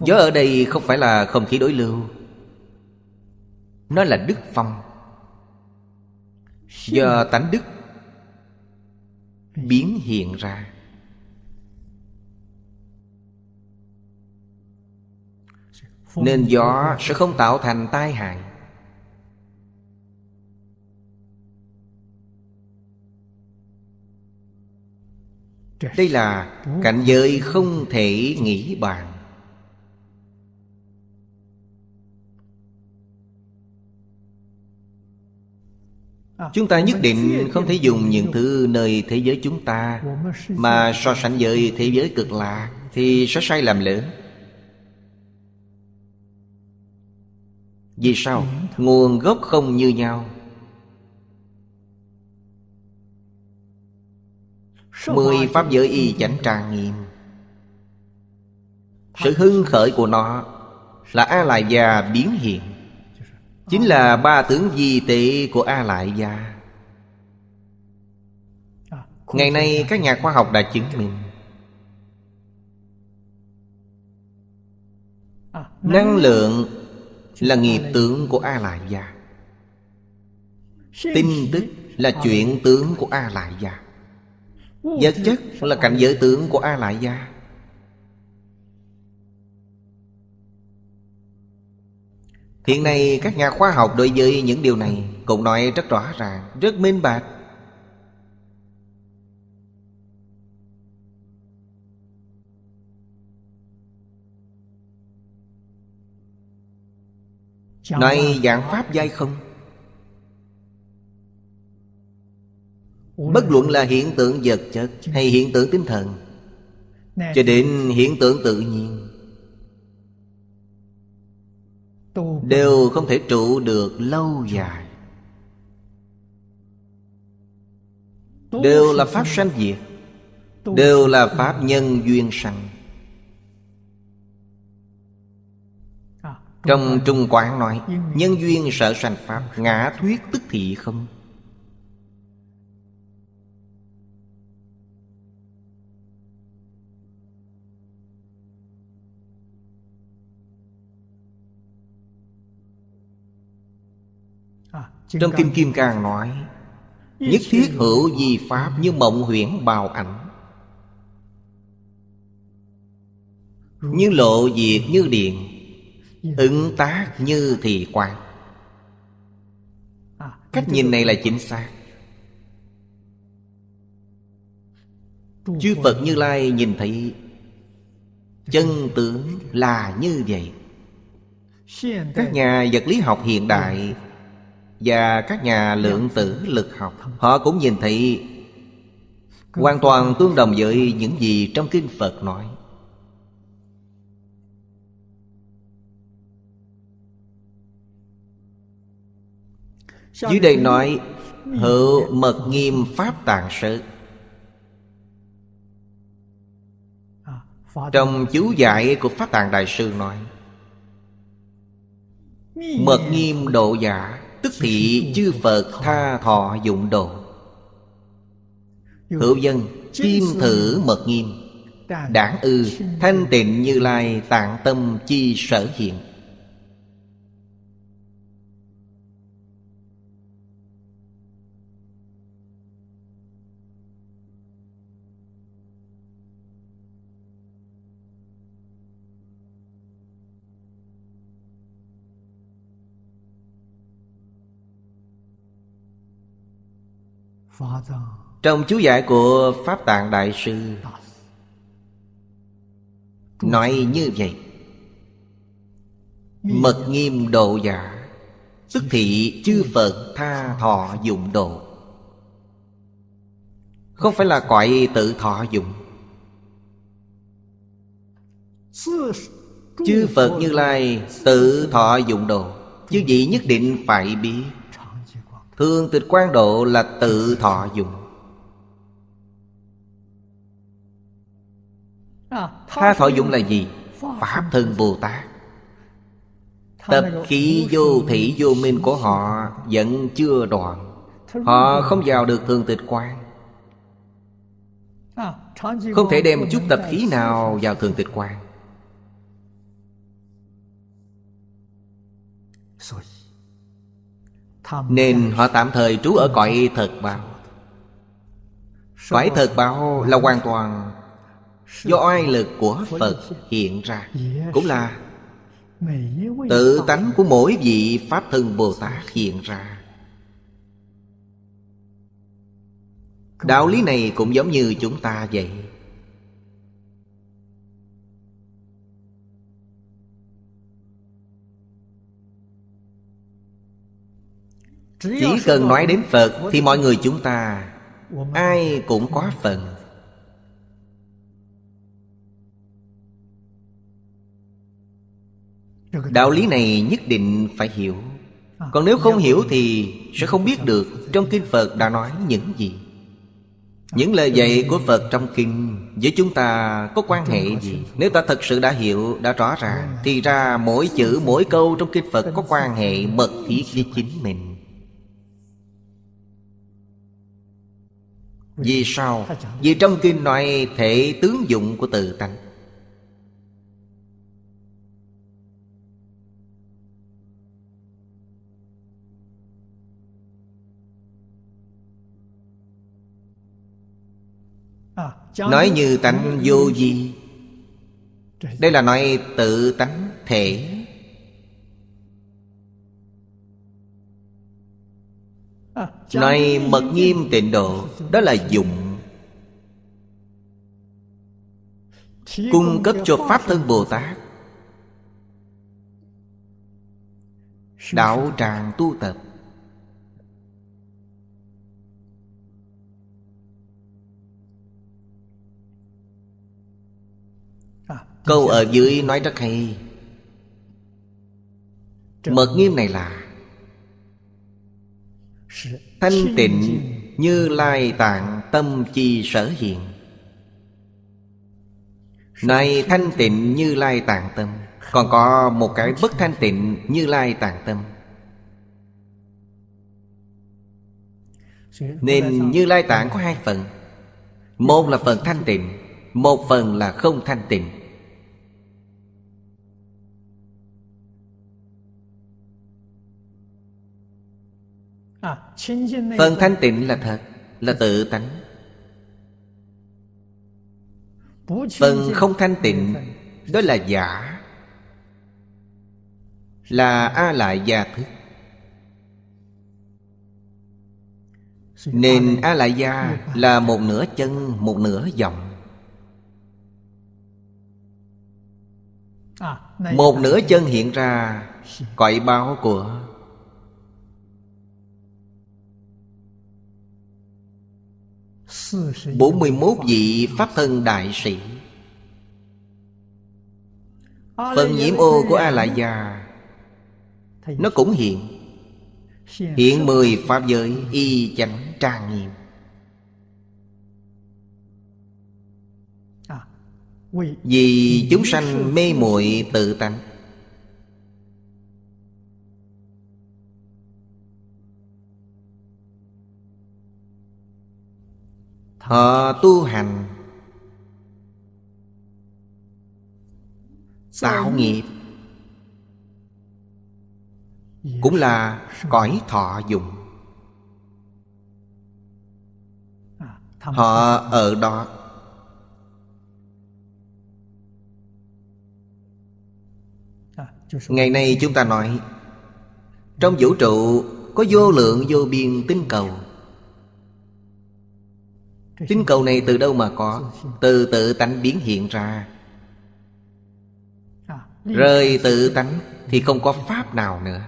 Gió ở đây không phải là không khí đối lưu Nó là đức phong Do tánh đức Biến hiện ra Nên gió sẽ không tạo thành tai hại đây là cảnh giới không thể nghĩ bàn à, chúng ta nhất định không thể dùng những thứ nơi thế giới chúng ta mà so sánh với thế giới cực lạ thì sẽ sai lầm lớn vì sao nguồn gốc không như nhau Mười pháp giới y chánh trang nghiêm Sự hưng khởi của nó Là A Lại Gia biến hiện Chính là ba tướng di tệ của A Lại Gia Ngày nay các nhà khoa học đã chứng minh Năng lượng là nghiệp tướng của A Lại Gia Tin tức là chuyện tướng của A Lại Gia vật chất là cảnh giới tướng của a lại gia hiện nay các nhà khoa học đối với những điều này cũng nói rất rõ ràng rất minh bạch Nói dạng pháp dai không Bất luận là hiện tượng vật chất Hay hiện tượng tinh thần Cho đến hiện tượng tự nhiên Đều không thể trụ được lâu dài Đều là Pháp sanh diệt Đều là Pháp nhân duyên sanh Trong Trung Quán nói Nhân duyên sợ sanh Pháp Ngã thuyết tức thị không Trong Kim Kim Càng nói Nhất thiết hữu di Pháp như mộng huyễn bào ảnh Như lộ diệt như điện Ứng tác như thì quan à, Cách nhìn này là chính xác Chư Phật Như Lai nhìn thấy Chân tướng là như vậy Các nhà vật lý học hiện đại và các nhà lượng tử lực học họ cũng nhìn thấy hoàn toàn tương đồng với những gì trong kinh phật nói dưới đây nói hữu mật nghiêm pháp tàng sự trong chú giải của pháp tàng đại sư nói mật nghiêm độ giả Tức thị chư Phật tha thọ dụng độ Hữu dân kim thử mật nghiêm Đảng ư thanh tịnh như lai tạng tâm chi sở hiện Trong chú giải của Pháp Tạng Đại Sư Nói như vậy Mật nghiêm độ giả Tức thị chư Phật tha thọ dụng độ Không phải là quậy tự thọ dụng Chư Phật Như Lai tự thọ dụng độ Chứ gì nhất định phải biết Hương tịch quan độ là tự thọ dụng à, Tha thọ dụng là gì? Pháp thân Bồ Tát Tập khí vô thị vô minh của họ Vẫn chưa đoạn Họ không vào được thường tịch quan à, Không thể đem chút tập khí nào vào thường tịch quan nên họ tạm thời trú ở cõi thật báo Cõi thật báo là hoàn toàn Do oai lực của Phật hiện ra Cũng là Tự tánh của mỗi vị Pháp thân Bồ Tát hiện ra Đạo lý này cũng giống như chúng ta vậy Chỉ cần nói đến Phật Thì mọi người chúng ta Ai cũng có phần Đạo lý này nhất định phải hiểu à, Còn nếu không hiểu thì Sẽ không biết được Trong Kinh Phật đã nói những gì à, Những lời dạy của Phật trong Kinh Với chúng ta có quan hệ gì Nếu ta thật sự đã hiểu Đã rõ ràng Thì ra mỗi chữ mỗi câu trong Kinh Phật Có quan hệ mật thiết với chính mình Vì sao? Vì trong kinh nói thể tướng dụng của tự tánh Nói như tánh vô vi Đây là nói tự tánh thể Nói mật nghiêm tịnh độ Đó là dụng Cung cấp cho Pháp thân Bồ Tát Đạo tràng tu tập Câu ở dưới nói rất hay Mật nghiêm này là Thanh tịnh như lai tạng tâm chi sở hiện Này thanh tịnh như lai tạng tâm Còn có một cái bất thanh tịnh như lai tạng tâm Nên như lai tạng có hai phần Một là phần thanh tịnh Một phần là không thanh tịnh À, Phần thanh tịnh là thật Là tự tánh Phần không thanh tịnh Đó là giả Là A lại gia thức Nên A lại gia là một nửa chân Một nửa dòng à, Một nửa chân hiện ra Cõi báo của 41 vị Pháp Thân Đại Sĩ Phần nhiễm ô của a La già Nó cũng hiện Hiện mười Pháp giới y chánh trang nghiêm Vì chúng sanh mê muội tự tánh Họ tu hành Tạo nghiệp dạ. Cũng là cõi thọ dụng à, Họ ở đó à, Ngày nay chúng ta nói Trong vũ trụ có vô lượng vô biên tinh cầu Tính cầu này từ đâu mà có Từ tự tánh biến hiện ra Rời tự tánh Thì không có pháp nào nữa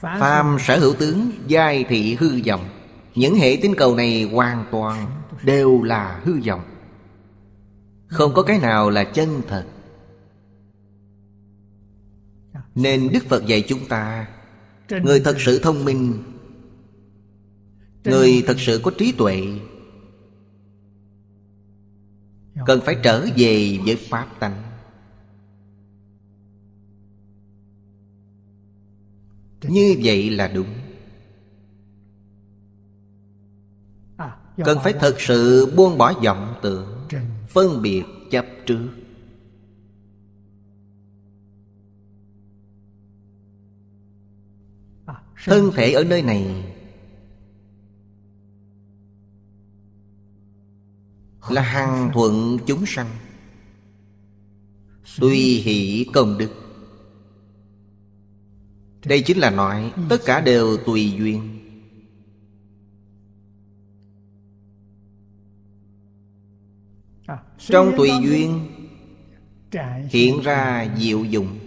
Phàm sở hữu tướng Giai thị hư vọng Những hệ tính cầu này hoàn toàn Đều là hư vọng Không có cái nào là chân thật Nên Đức Phật dạy chúng ta Người thật sự thông minh người thật sự có trí tuệ dạ. cần phải trở về với pháp tánh như vậy là đúng à, cần phải thật sự buông bỏ vọng tưởng phân biệt chấp trước à, thân thể ở nơi này là hằng thuận chúng sanh tùy hỷ công đức đây chính là nói tất cả đều tùy duyên trong tùy duyên hiện ra diệu dụng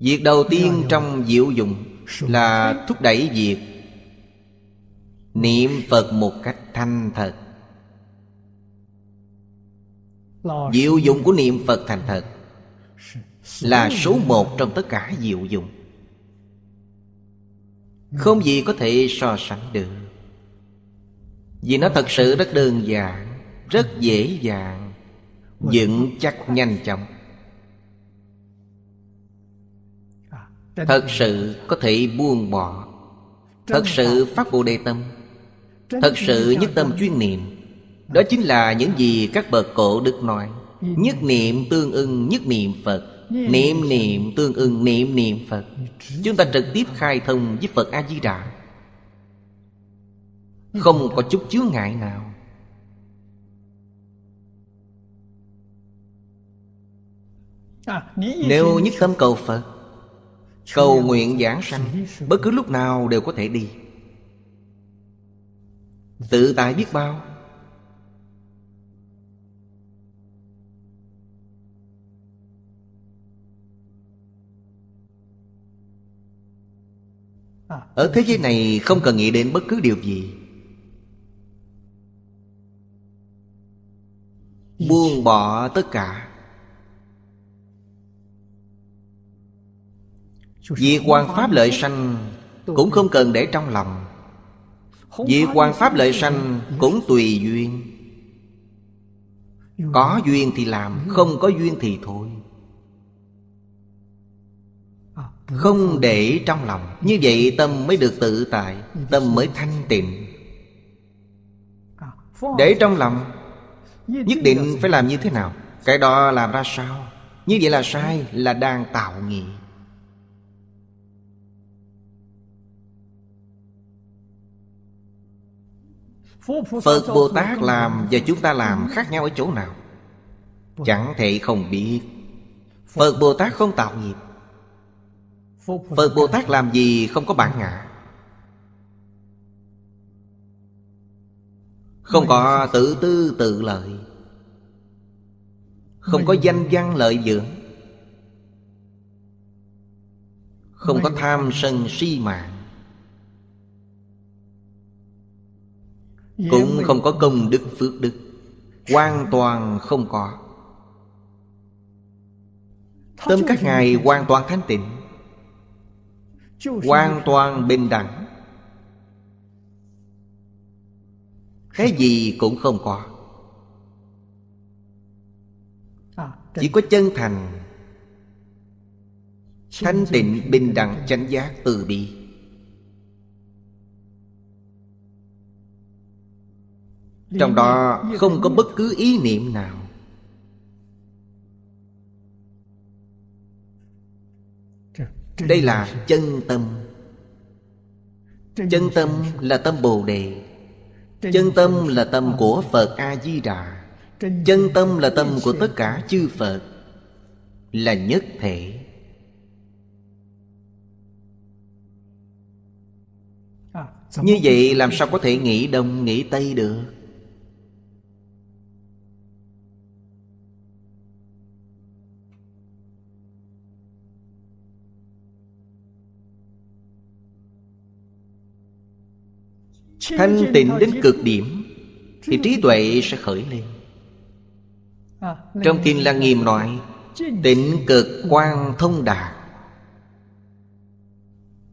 việc đầu tiên trong diệu dụng là thúc đẩy việc niệm phật một cách thanh thật diệu dụng của niệm phật thành thật là số một trong tất cả diệu dụng không gì có thể so sánh được vì nó thật sự rất đơn giản rất dễ dàng dựng chắc nhanh chóng thật sự có thể buông bỏ thật sự phát bồ đề tâm thật sự nhất tâm chuyên niệm đó chính là những gì các bậc cổ đức nói nhất niệm tương ưng nhất niệm phật niệm niệm tương ưng niệm niệm phật chúng ta trực tiếp khai thông với phật a di đà không có chút chướng ngại nào à, nếu nhất tâm cầu phật Cầu nguyện giảng sanh Bất cứ lúc nào đều có thể đi Tự tại biết bao Ở thế giới này không cần nghĩ đến bất cứ điều gì Buông bỏ tất cả Vì quan pháp lợi sanh Cũng không cần để trong lòng Vì quan pháp lợi sanh Cũng tùy duyên Có duyên thì làm Không có duyên thì thôi à, Không để trong lòng Như vậy tâm mới được tự tại Tâm mới thanh tịnh à, Để trong lòng Nhất định phải làm như thế nào Cái đó làm ra sao Như vậy là sai Là đang tạo nghiệp Phật Bồ Tát làm và chúng ta làm khác nhau ở chỗ nào Chẳng thể không biết Phật Bồ Tát không tạo nghiệp Phật Bồ Tát làm gì không có bản ngã Không có tự tư tự lợi Không có danh văn lợi dưỡng Không có tham sân si mạng Cũng không có công đức phước đức Hoàn toàn không có Tâm các ngài hoàn toàn thanh tịnh Hoàn toàn bình đẳng Cái gì cũng không có à, Chỉ có chân thành Thanh tịnh bình đẳng chánh giác từ bi trong đó không có bất cứ ý niệm nào đây là chân tâm chân tâm là tâm bồ đề chân tâm là tâm của phật a di đà chân tâm là tâm của tất cả chư phật là nhất thể như vậy làm sao có thể nghĩ đông nghĩ tây được thanh tịnh đến cực điểm thì trí tuệ sẽ khởi lên à, trong kinh lăng nghiêm nói tịnh cực quan thông đạt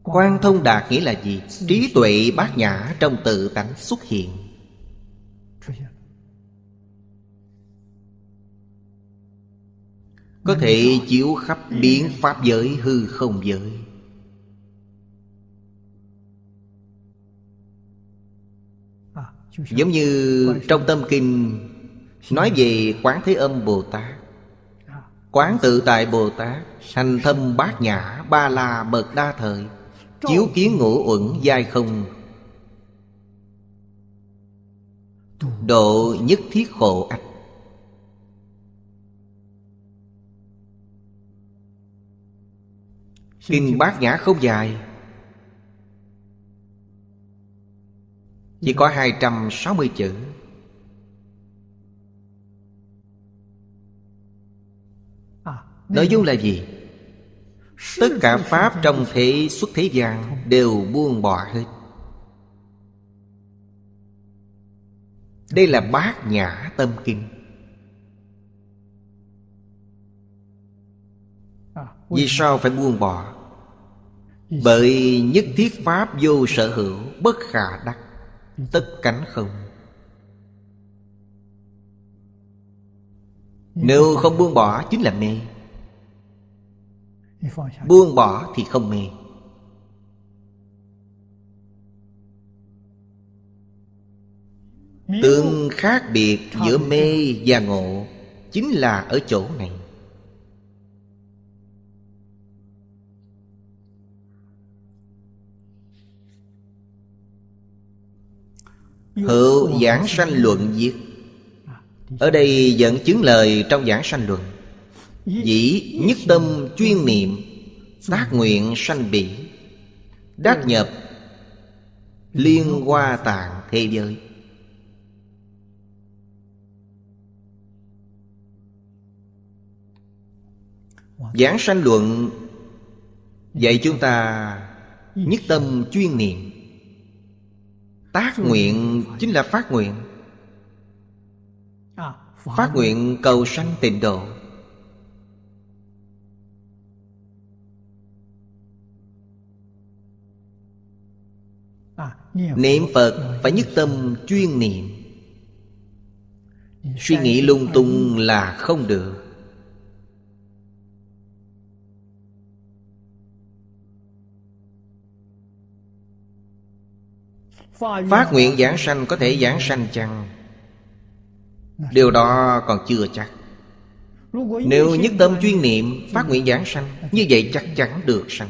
quan thông đạt nghĩa là gì trí tuệ bát nhã trong tự tánh xuất hiện có thể chiếu khắp biến pháp giới hư không giới Giống như trong tâm kinh Nói về Quán Thế Âm Bồ Tát Quán tự tại Bồ Tát Hành thâm bát nhã Ba la mật đa thời Chiếu kiến ngũ uẩn giai không Độ nhất thiết khổ ách Kinh bát nhã không dài Chỉ có 260 chữ à, Nội dung là gì? Tất cả Pháp trong thế xuất thế gian Đều buông bỏ hết Đây là bát nhã tâm kinh à, Vì sao phải buông bỏ? Bởi nhất thiết Pháp vô sở hữu Bất khả đắc tất cánh không nếu không buông bỏ chính là mê buông bỏ thì không mê tương khác biệt giữa mê và ngộ chính là ở chỗ này Hữu giảng sanh luận viết Ở đây dẫn chứng lời trong giảng sanh luận Dĩ nhất tâm chuyên niệm Tác nguyện sanh bỉ Đắc nhập Liên hoa tạng thế giới Giảng sanh luận Dạy chúng ta Nhất tâm chuyên niệm tác nguyện chính là phát nguyện à, phát nguyện cầu sanh tịnh độ à, niệm phật phải nhất tâm chuyên niệm suy nghĩ lung tung là không được Phát nguyện giảng sanh có thể giảng sanh chăng Điều đó còn chưa chắc Nếu nhất tâm chuyên niệm Phát nguyện giảng sanh Như vậy chắc chắn được sanh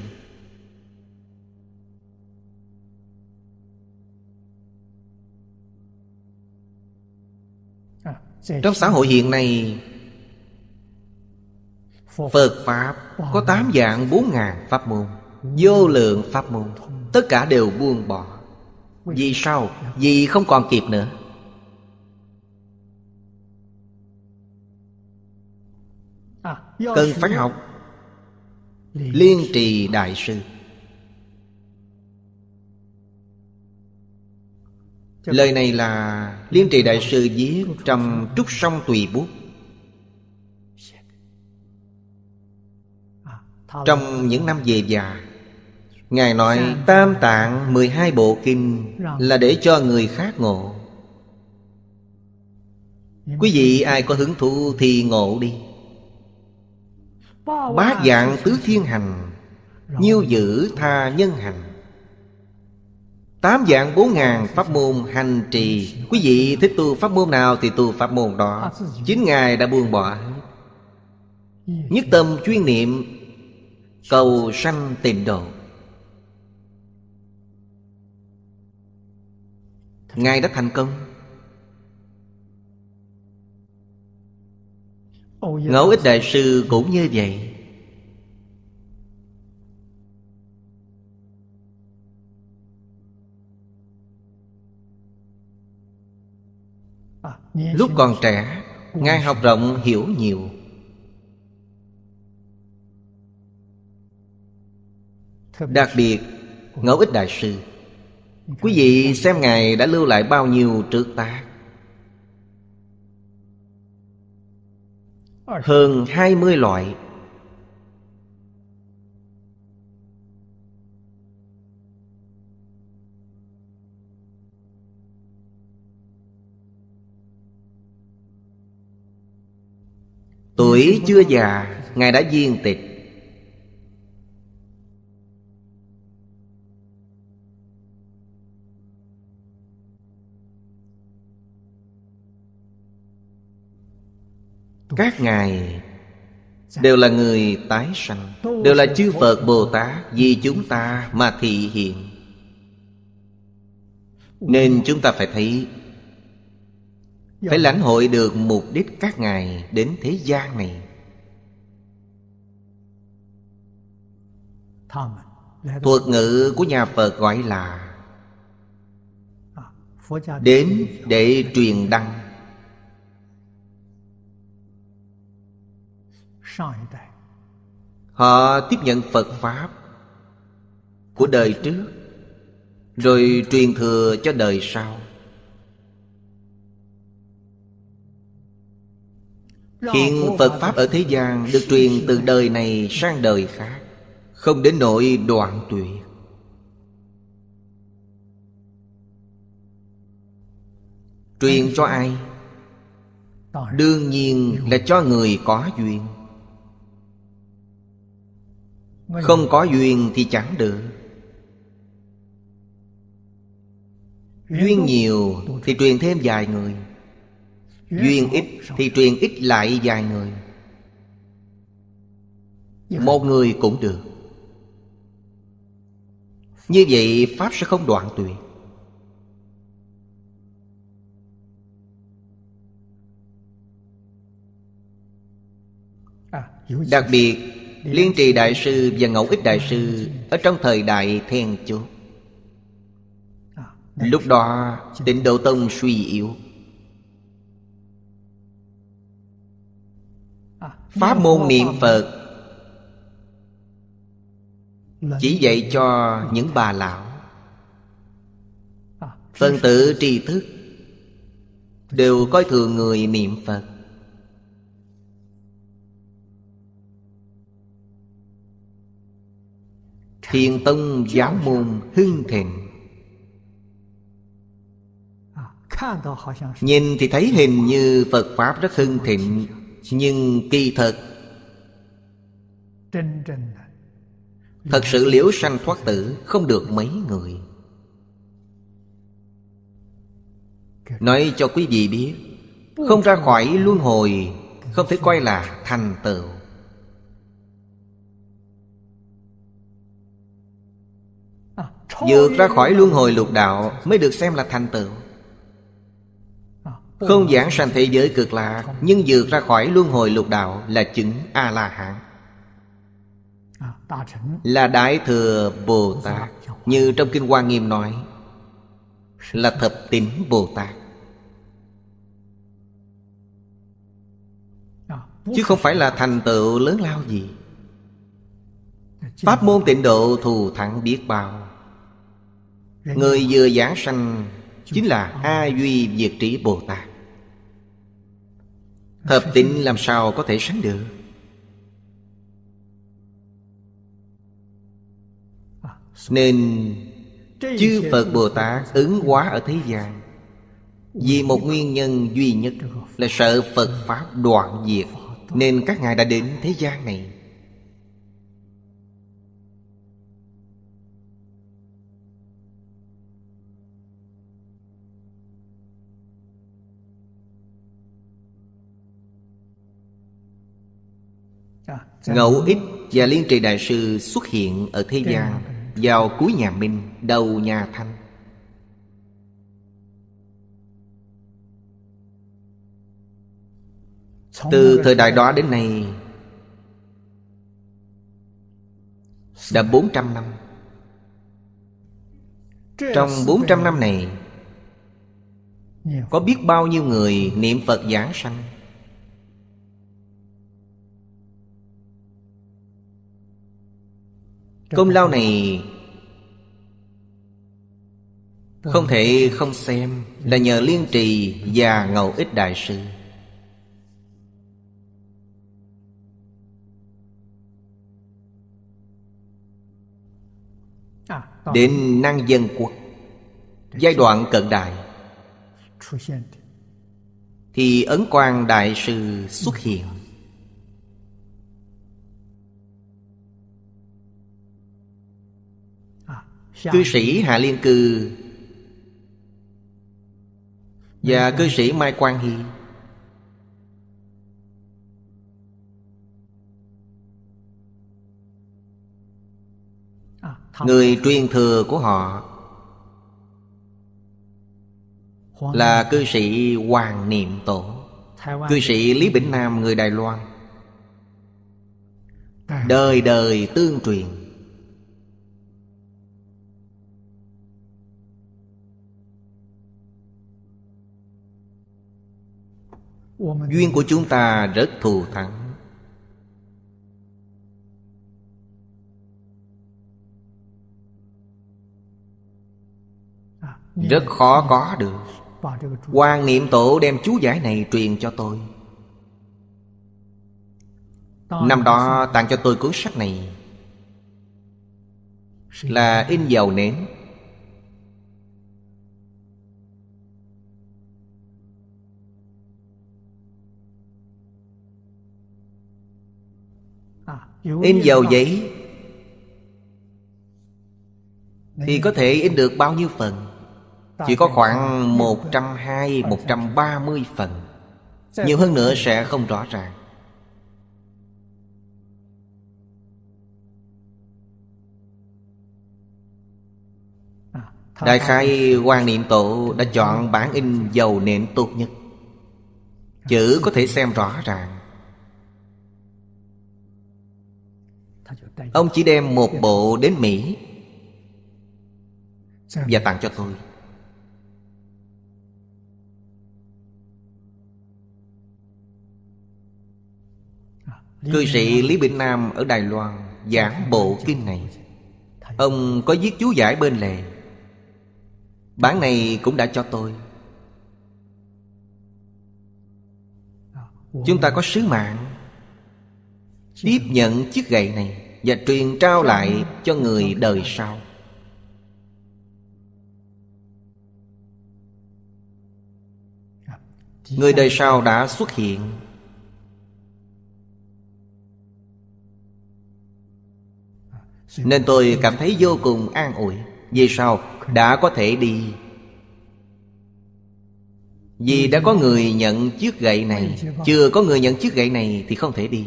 Trong xã hội hiện nay Phật Pháp có tám dạng bốn ngàn pháp môn Vô lượng pháp môn Tất cả đều buông bỏ vì sao? Vì không còn kịp nữa Cần phải học Liên trì Đại Sư Lời này là Liên trì Đại Sư viết trong Trúc Sông Tùy Bút Trong những năm về già Ngài nói dạ. tam tạng 12 bộ kinh Là để cho người khác ngộ Quý vị ai có hứng thú thì ngộ đi Bát dạng tứ thiên hành Nhiêu giữ tha nhân hành Tám dạng bốn ngàn pháp môn hành trì Quý vị thích tu pháp môn nào thì tu pháp môn đó à, Chính Ngài đã buông bỏ dạ. Nhất tâm chuyên niệm Cầu sanh tìm độ ngài đã thành công oh, ngẫu ích đại sư cũng như vậy ah, lúc còn trẻ oh, ngài học rộng hiểu nhiều đặc biệt ngẫu ích đại sư Quý vị xem Ngài đã lưu lại bao nhiêu trước ta Hơn 20 loại Tuổi chưa già Ngài đã viên tịch các ngài dạ. đều là người tái sanh đều là chư phật bồ tát vì chúng ta mà thị hiện nên chúng ta phải thấy dạ. phải lãnh hội được mục đích các ngài đến thế gian này à, thuật ngữ của nhà phật gọi là à, đến để truyền đăng họ tiếp nhận phật pháp của đời trước rồi truyền thừa cho đời sau hiện phật pháp ở thế gian được truyền từ đời này sang đời khác không đến nỗi đoạn tuyệt truyền cho ai đương nhiên là cho người có duyên không có duyên thì chẳng được Duyên nhiều thì truyền thêm vài người Duyên ít thì truyền ít lại vài người dạ. Một người cũng được Như vậy Pháp sẽ không đoạn tuyệt à, Đặc biệt Liên trì đại sư và ngẫu ích đại sư Ở trong thời đại then chốt Lúc đó tịnh độ tông suy yếu Pháp môn niệm Phật Chỉ dạy cho những bà lão Phần tử tri thức Đều coi thường người niệm Phật thiền tông giáo môn hưng thịnh nhìn thì thấy hình như phật pháp rất hưng thịnh nhưng kỳ thật thật sự liễu sanh thoát tử không được mấy người nói cho quý vị biết không ra khỏi luân hồi không thể coi là thành tựu vượt ra khỏi luân hồi lục đạo mới được xem là thành tựu không giảng sanh thế giới cực lạ nhưng vượt ra khỏi luân hồi lục đạo là chứng a la hán là đại thừa bồ tát như trong kinh hoa nghiêm nói là thập tín bồ tát chứ không phải là thành tựu lớn lao gì pháp môn tịnh độ thù thắng biết bao Người vừa giảng sanh Chính là A Duy Diệt Trí Bồ Tát Thập tịnh làm sao có thể sánh được Nên Chư Phật Bồ Tát ứng hóa ở thế gian Vì một nguyên nhân duy nhất Là sợ Phật Pháp đoạn diệt Nên các ngài đã đến thế gian này Ngẫu ích và Liên Trì Đại Sư xuất hiện ở thế gian dạ. Vào cuối nhà Minh, đầu nhà Thanh Từ thời đại đó đến nay Đã 400 năm Trong 400 năm này Có biết bao nhiêu người niệm Phật giảng sanh Công lao này Không thể không xem Là nhờ liên trì và ngầu ích đại sư Đến năng dân quốc Giai đoạn cận đại Thì Ấn Quang Đại Sư xuất hiện Cư sĩ Hạ Liên Cư Và cư sĩ Mai Quang Hy à, Người truyền thừa của họ Là cư sĩ Hoàng Niệm Tổ Cư sĩ Lý Bỉnh Nam người Đài Loan à. Đời đời tương truyền duyên của chúng ta rất thù thắng à, rất khó có được quan niệm tổ đem chú giải này truyền cho tôi năm đó tặng cho tôi cuốn sách này là in dầu nến in dầu giấy thì có thể in được bao nhiêu phần chỉ có khoảng 120, 130 phần Nhiều hơn nữa sẽ không rõ ràng à, Đại khai quan niệm tổ đã chọn bản in dầu nện tốt nhất Chữ có thể xem rõ ràng Ông chỉ đem một bộ đến Mỹ Và tặng cho tôi Cư sĩ Lý Bình Nam ở Đài Loan Giảng bộ kinh này Ông có viết chú giải bên lề Bản này cũng đã cho tôi Chúng ta có sứ mạng Tiếp nhận chiếc gậy này và truyền trao lại cho người đời sau người đời sau đã xuất hiện nên tôi cảm thấy vô cùng an ủi vì sao đã có thể đi vì đã có người nhận chiếc gậy này chưa có người nhận chiếc gậy này thì không thể đi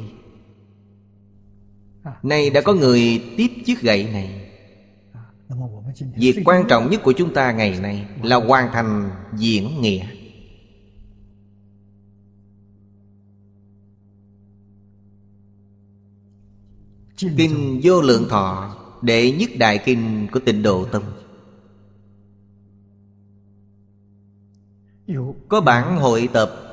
Nay đã có người tiếp chiếc gậy này Việc quan trọng nhất của chúng ta ngày nay Là hoàn thành diễn nghĩa Kinh Vô Lượng Thọ Đệ nhất đại kinh của tịnh Độ tâm Có bản hội tập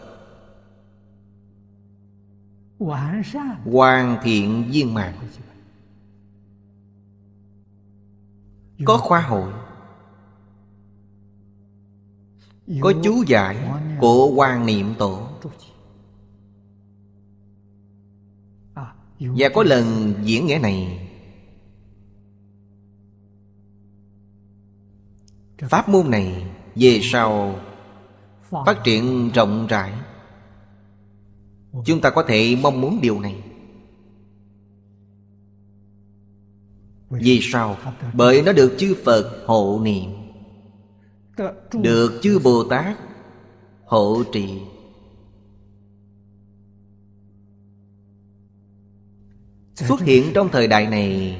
hoàn thiện viên mạng, có khóa hội có chú giải của quan niệm tổ à, và có lần diễn nghĩa này pháp môn này về sau phát triển rộng rãi chúng ta có thể mong muốn điều này vì sao bởi nó được chư phật hộ niệm được chư bồ tát hộ trì xuất hiện trong thời đại này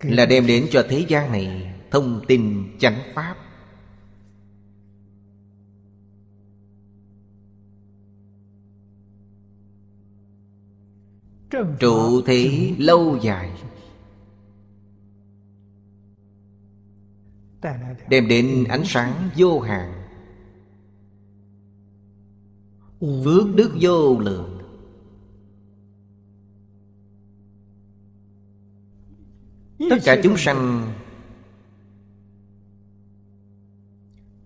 là đem đến cho thế gian này thông tin chánh pháp trụ thế lâu dài đem đến ánh sáng vô hạn phước đức vô lượng tất cả chúng sanh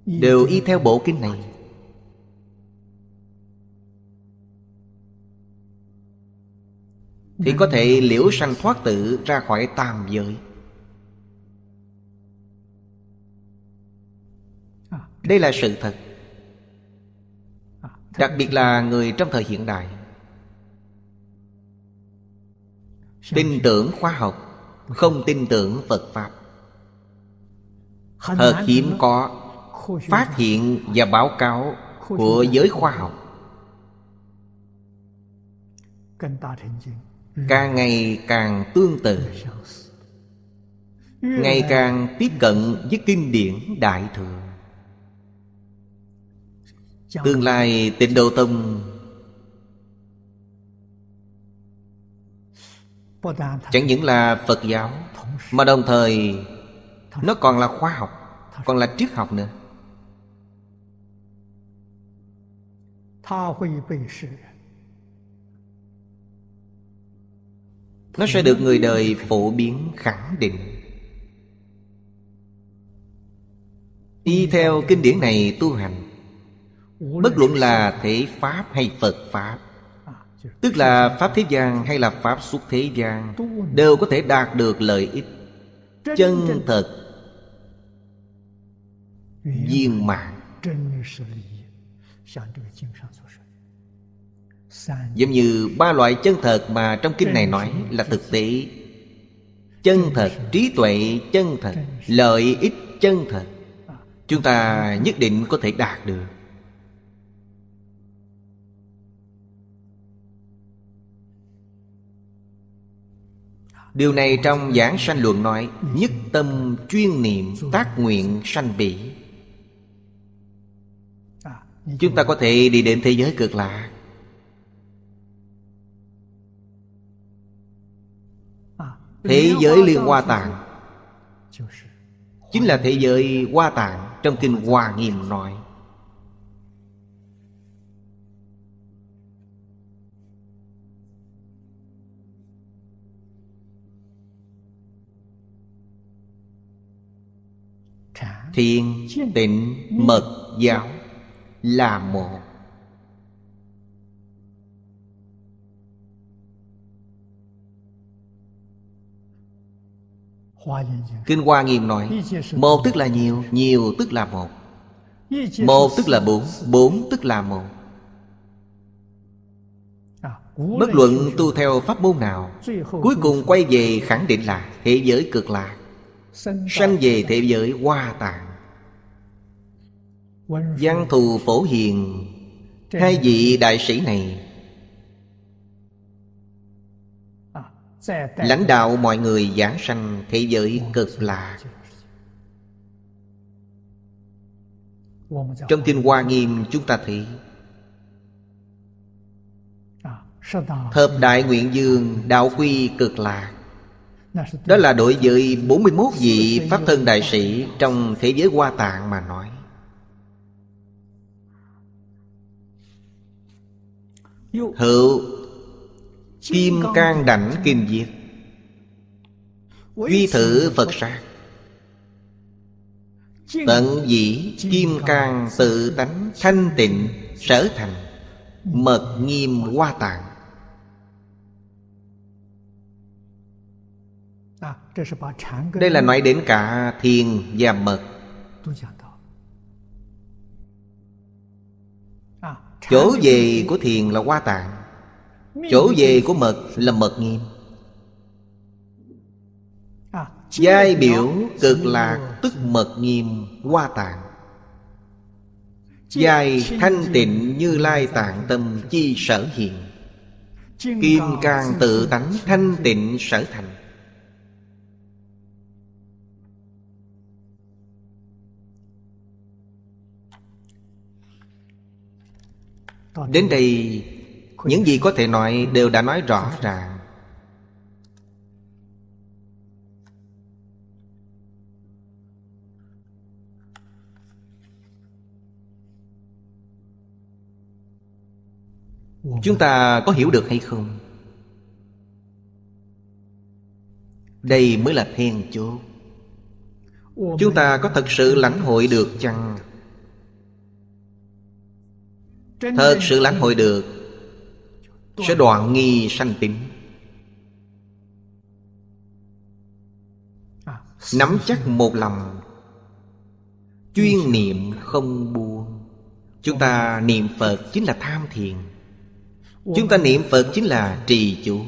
đều y theo bộ kinh này Thì có thể liễu sanh thoát tự ra khỏi tam giới Đây là sự thật Đặc biệt là người trong thời hiện đại Tin tưởng khoa học Không tin tưởng Phật Pháp Thật hiếm có Phát hiện và báo cáo Của giới khoa học Ừ. càng ngày càng tương tự ngày ừ. càng tiếp cận với kinh điển đại thừa tương lai tịnh độ tông chẳng những là phật giáo mà đồng thời nó còn là khoa học còn là triết học nữa nó sẽ được người đời phổ biến khẳng định y theo kinh điển này tu hành bất luận là thể pháp hay phật pháp tức là pháp thế gian hay là pháp xuất thế gian đều có thể đạt được lợi ích chân thật viên mạng giống như ba loại chân thật mà trong kinh này nói là thực tế chân thật trí tuệ chân thật lợi ích chân thật à. chúng ta nhất định có thể đạt được điều này trong giảng sanh luận nói nhất tâm chuyên niệm tác nguyện sanh bỉ à, chúng ta có thể đi đến thế giới cực lạc Thế giới liên hoa tạng Chính là thế giới hoa tạng Trong kinh Hoa Nghiêm nói Thiền tịnh mật giáo là một Kinh Hoa Nghiêm nói Một tức là nhiều, nhiều tức là một Một tức là bốn, bốn tức là một à, Bất luận tu theo pháp môn nào Cuối cùng quay về khẳng định là Thế giới cực lạc Sanh về thế giới hoa tạng Văn thù phổ hiền Hai vị đại sĩ này lãnh đạo mọi người giảng sanh thế giới cực lạ trong kinh hoa nghiêm chúng ta thấy à, Thập đại nguyện dương đạo quy cực lạc. Đó là đối với 41 vị Pháp thân đại sĩ Trong thế giới hoa tạng mà nói Hữu Kim Cang Đảnh Kinh Diệt Duy thử Phật sát Tận dĩ Kim Cang tự tánh thanh tịnh sở thành Mật nghiêm hoa tạng à, Đây là nói đến cả thiền và mật à, Chỗ về của thiền là hoa tạng Chỗ về của mật là mật nghiêm à, Giai biểu cực lạc tức mật nghiêm hoa tạng Giai thanh tịnh như lai tạng tâm chi sở hiện Kim càng tự tánh thanh tịnh sở thành Đến đây những gì có thể nói đều đã nói rõ ràng chúng ta có hiểu được hay không đây mới là then chốt chúng ta có thật sự lãnh hội được chăng thật sự lãnh hội được sẽ đoạn nghi sanh tính à. nắm chắc một lòng chuyên niệm không buông chúng ta niệm phật chính là tham thiền chúng ta niệm phật chính là trì chú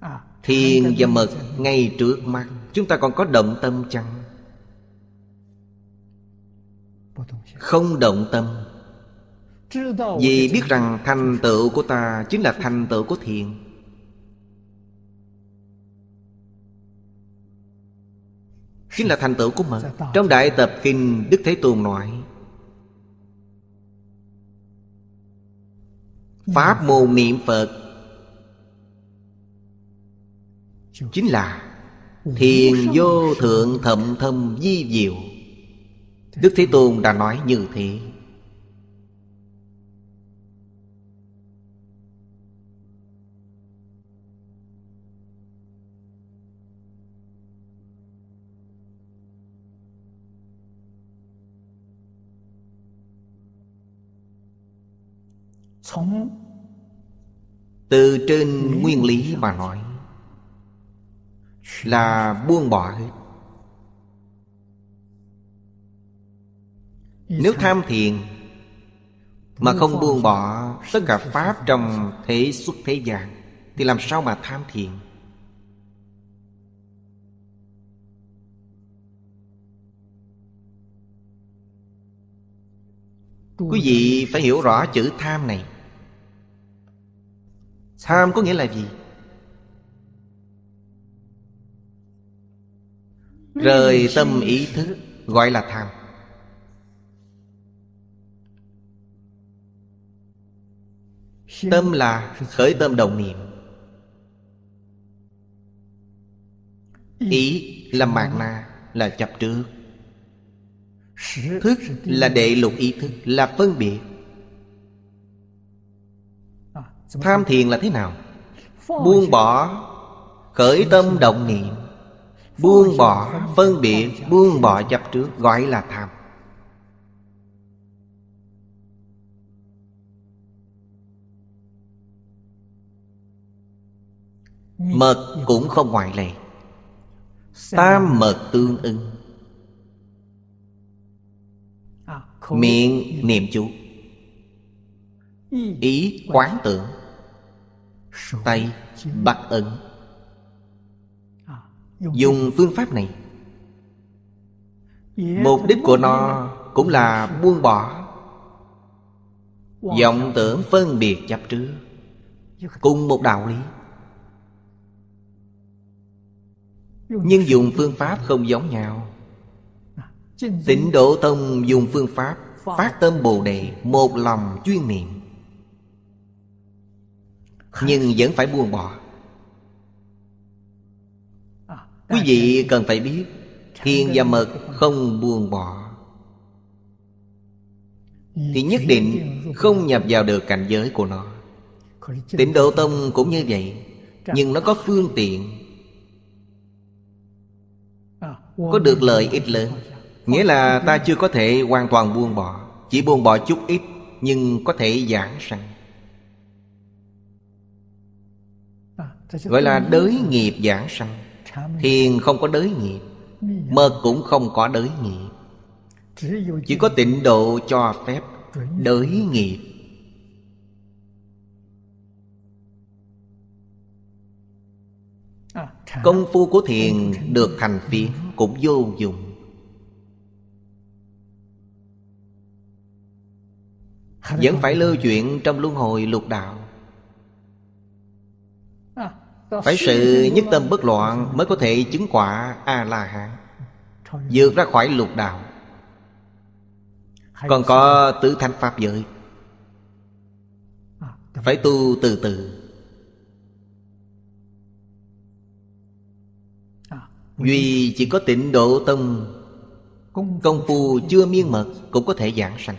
à, thiền và mật ngay trước mắt chúng ta còn có động tâm chăng không động tâm vì biết rằng thành tựu của ta Chính là thành tựu của thiền Chính là thành tựu của mật Trong Đại Tập Kinh Đức Thế Tôn nói Pháp môn niệm Phật Chính là Thiền vô thượng thậm thâm di diệu Đức Thế Tôn đã nói như thế từ trên nguyên lý mà nói là buông bỏ nếu tham thiền mà không buông bỏ tất cả pháp trong thế xuất thế gian thì làm sao mà tham thiền quý vị phải hiểu rõ chữ tham này tham có nghĩa là gì rời tâm ý thức gọi là tham tâm là khởi tâm đồng niệm ý là mạng na là chập trước thức là đệ lục ý thức là phân biệt tham thiền là thế nào buông bỏ khởi tâm động niệm buông bỏ phân biệt buông bỏ chấp trước gọi là tham mật cũng không ngoại lệ tam mật tương ưng miệng niệm chú ý quán tưởng tay bắt ẩn dùng phương pháp này mục đích của nó cũng là buông bỏ vọng tưởng phân biệt chấp trước cùng một đạo lý nhưng dùng phương pháp không giống nhau tịnh độ tông dùng phương pháp phát tâm bồ đề một lòng chuyên niệm nhưng vẫn phải buông bỏ à, quý vị cần phải biết thiên và mật không buông bỏ ừ, thì nhất định không nhập vào được cảnh giới của nó tịnh độ tông cũng như vậy nhưng nó có phương tiện à, có được lợi ích lớn nghĩa là ta chưa có thể hoàn toàn buông bỏ chỉ buông bỏ chút ít nhưng có thể giảng sanh gọi là đới nghiệp giảng sanh thiền không có đới nghiệp mơ cũng không có đới nghiệp chỉ có tịnh độ cho phép đới nghiệp à, công phu của thiền được thành phiến ừ. cũng vô dụng vẫn phải lưu chuyện trong luân hồi lục đạo phải sự nhất tâm bất loạn mới có thể chứng quả A-la-hán Vượt ra khỏi lục đạo Còn có tứ thánh pháp giới Phải tu từ từ Duy chỉ có tịnh độ tâm Công phu chưa miên mật Cũng có thể giảng sanh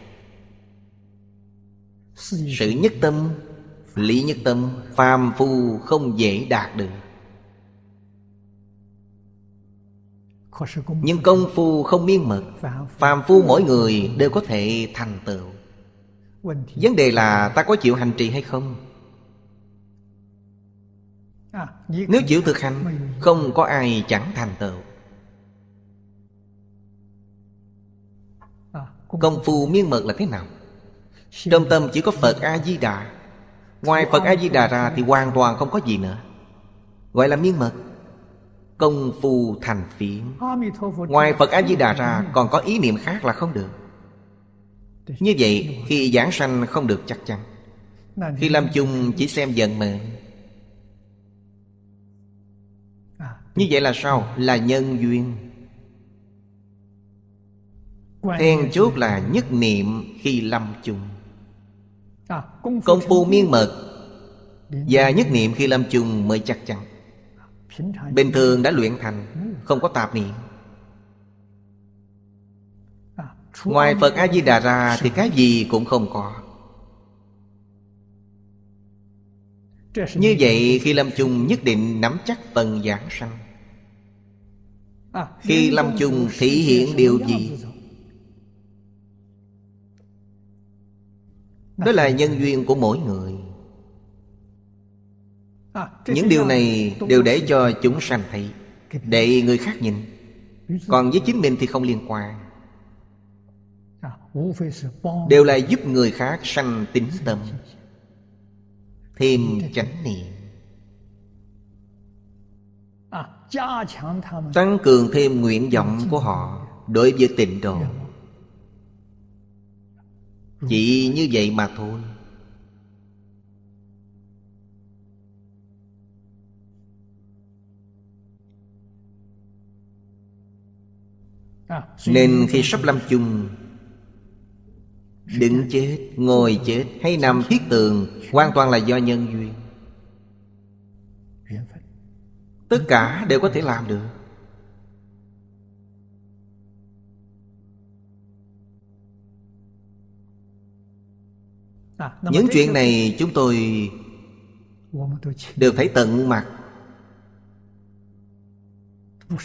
Sự nhất tâm Lý nhất tâm phàm phu không dễ đạt được Nhưng công phu không miên mật Phàm phu mỗi người đều có thể thành tựu Vấn đề là ta có chịu hành trì hay không Nếu chịu thực hành Không có ai chẳng thành tựu Công phu miên mật là thế nào Trong tâm chỉ có Phật A-di-đà Ngoài Phật A-di-đà ra thì hoàn toàn không có gì nữa Gọi là miên mật Công phu thành phiến Ngoài Phật A-di-đà ra còn có ý niệm khác là không được Như vậy khi giảng sanh không được chắc chắn Khi làm chung chỉ xem giận mà Như vậy là sao? Là nhân duyên Then chốt là nhất niệm khi lâm chung À, Công phu miên mật Và nhất niệm khi lâm chung mới chắc chắn Bình thường đã luyện thành ừ. Không có tạp niệm à, Ngoài Phật A-di-đà ra Thì cái gì cũng không có Như vậy khi lâm chung nhất định nắm chắc phần giảng sanh à, Khi lâm chung thể hiện điều gì đó là nhân duyên của mỗi người à, những điều này đều để cho chúng sanh thấy để người khác nhìn còn với chính mình thì không liên quan à, đều là giúp người khác sanh tính tâm thêm chánh niệm à, tăng cường thêm nguyện vọng của họ đối với tịnh độ chỉ ừ. như vậy mà thôi à, Nên khi sắp lâm chung Đứng chết, ngồi chết hay nằm thiết tường Hoàn toàn là do nhân duyên Tất cả đều có thể làm được À, những chuyện này chúng tôi đều thấy tận mặt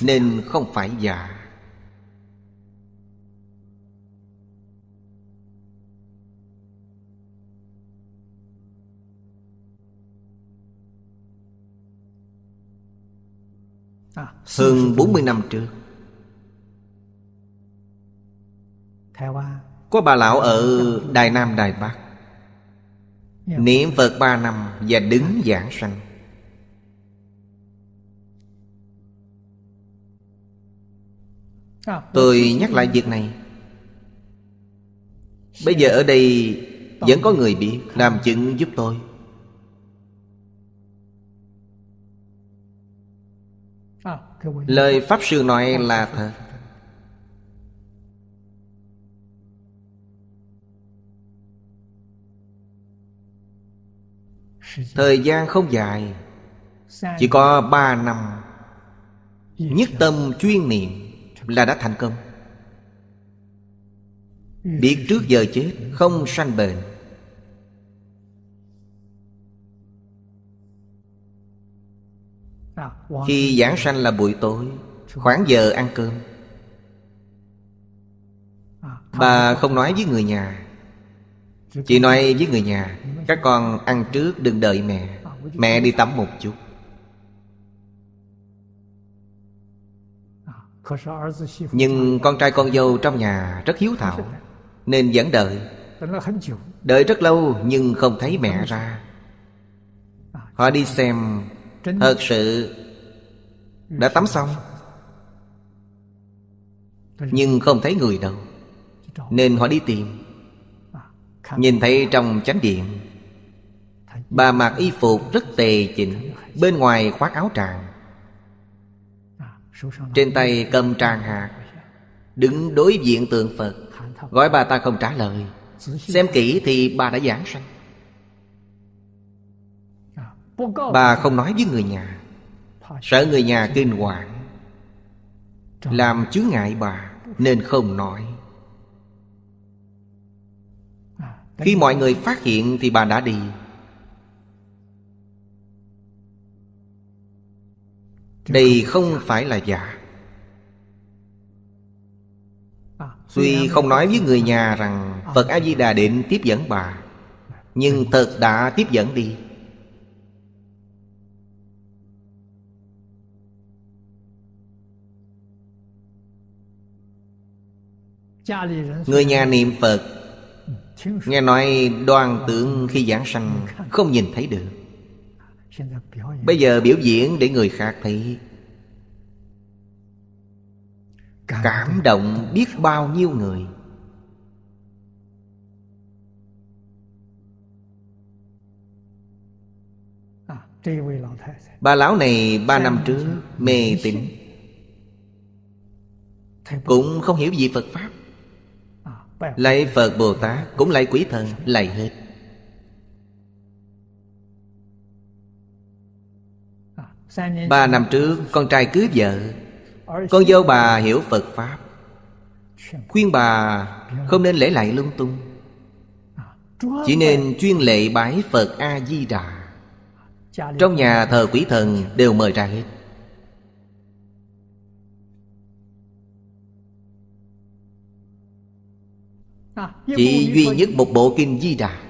nên không phải giả à, Hơn 40 năm trước Có bà lão ở Đài Nam Đài Bắc Dạ. Niệm Phật ba năm và đứng giảng sanh à, Tôi nhắc lại việc này Bây giờ ở đây vẫn có người bị làm chứng giúp tôi à, Lời Pháp Sư nói là thật Thời gian không dài Chỉ có ba năm Nhất tâm chuyên niệm Là đã thành công Biết trước giờ chết Không sanh bệnh à, Khi giảng sanh là buổi tối Khoảng giờ ăn cơm à, Bà không nói với người nhà Chị nói với người nhà Các con ăn trước đừng đợi mẹ Mẹ đi tắm một chút Nhưng con trai con dâu trong nhà rất hiếu thảo Nên vẫn đợi Đợi rất lâu nhưng không thấy mẹ ra Họ đi xem Thật sự Đã tắm xong Nhưng không thấy người đâu Nên họ đi tìm Nhìn thấy trong chánh điện Bà mặc y phục rất tề chỉnh Bên ngoài khoác áo tràng Trên tay cầm tràng hạt Đứng đối diện tượng Phật Gọi bà ta không trả lời Xem kỹ thì bà đã giảng sanh Bà không nói với người nhà Sợ người nhà kinh hoàng Làm chướng ngại bà Nên không nói Khi mọi người phát hiện thì bà đã đi Đây không phải là giả Tuy không nói với người nhà rằng Phật A-di-đà định tiếp dẫn bà Nhưng thật đã tiếp dẫn đi Người nhà niệm Phật Nghe nói đoàn tượng khi giảng sanh Không nhìn thấy được Bây giờ biểu diễn để người khác thấy Cảm động biết bao nhiêu người Bà lão này ba năm trước mê tín Cũng không hiểu gì Phật Pháp Lạy Phật Bồ Tát Cũng lạy quỷ thần Lạy hết à, Ba năm trước Con trai cưới vợ Con dâu bà hiểu Phật Pháp Khuyên bà Không nên lễ lại lung tung à, Chỉ nên chuyên lệ bái Phật A-di-đà Trong nhà thờ quỷ thần Đều mời ra hết Chỉ duy nhất một bộ kinh Di Đà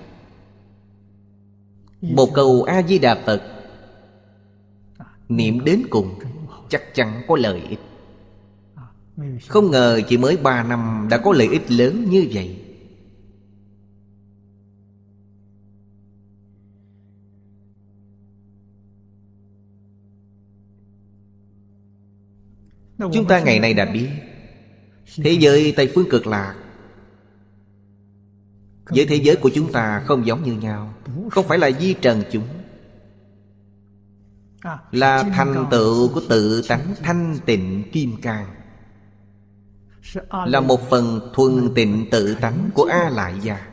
Một câu A-di-đà Phật à, Niệm đến cùng Chắc chắn có lợi ích à, Không ngờ chỉ mới ba năm Đã có lợi ích lớn như vậy Chúng ta ngày nay đã biết Thế giới Tây Phương cực lạc với thế giới của chúng ta không giống như nhau không phải là di trần chúng là thành tựu của tự tánh thanh tịnh kim cang là một phần thuần tịnh tự tánh của a lại gia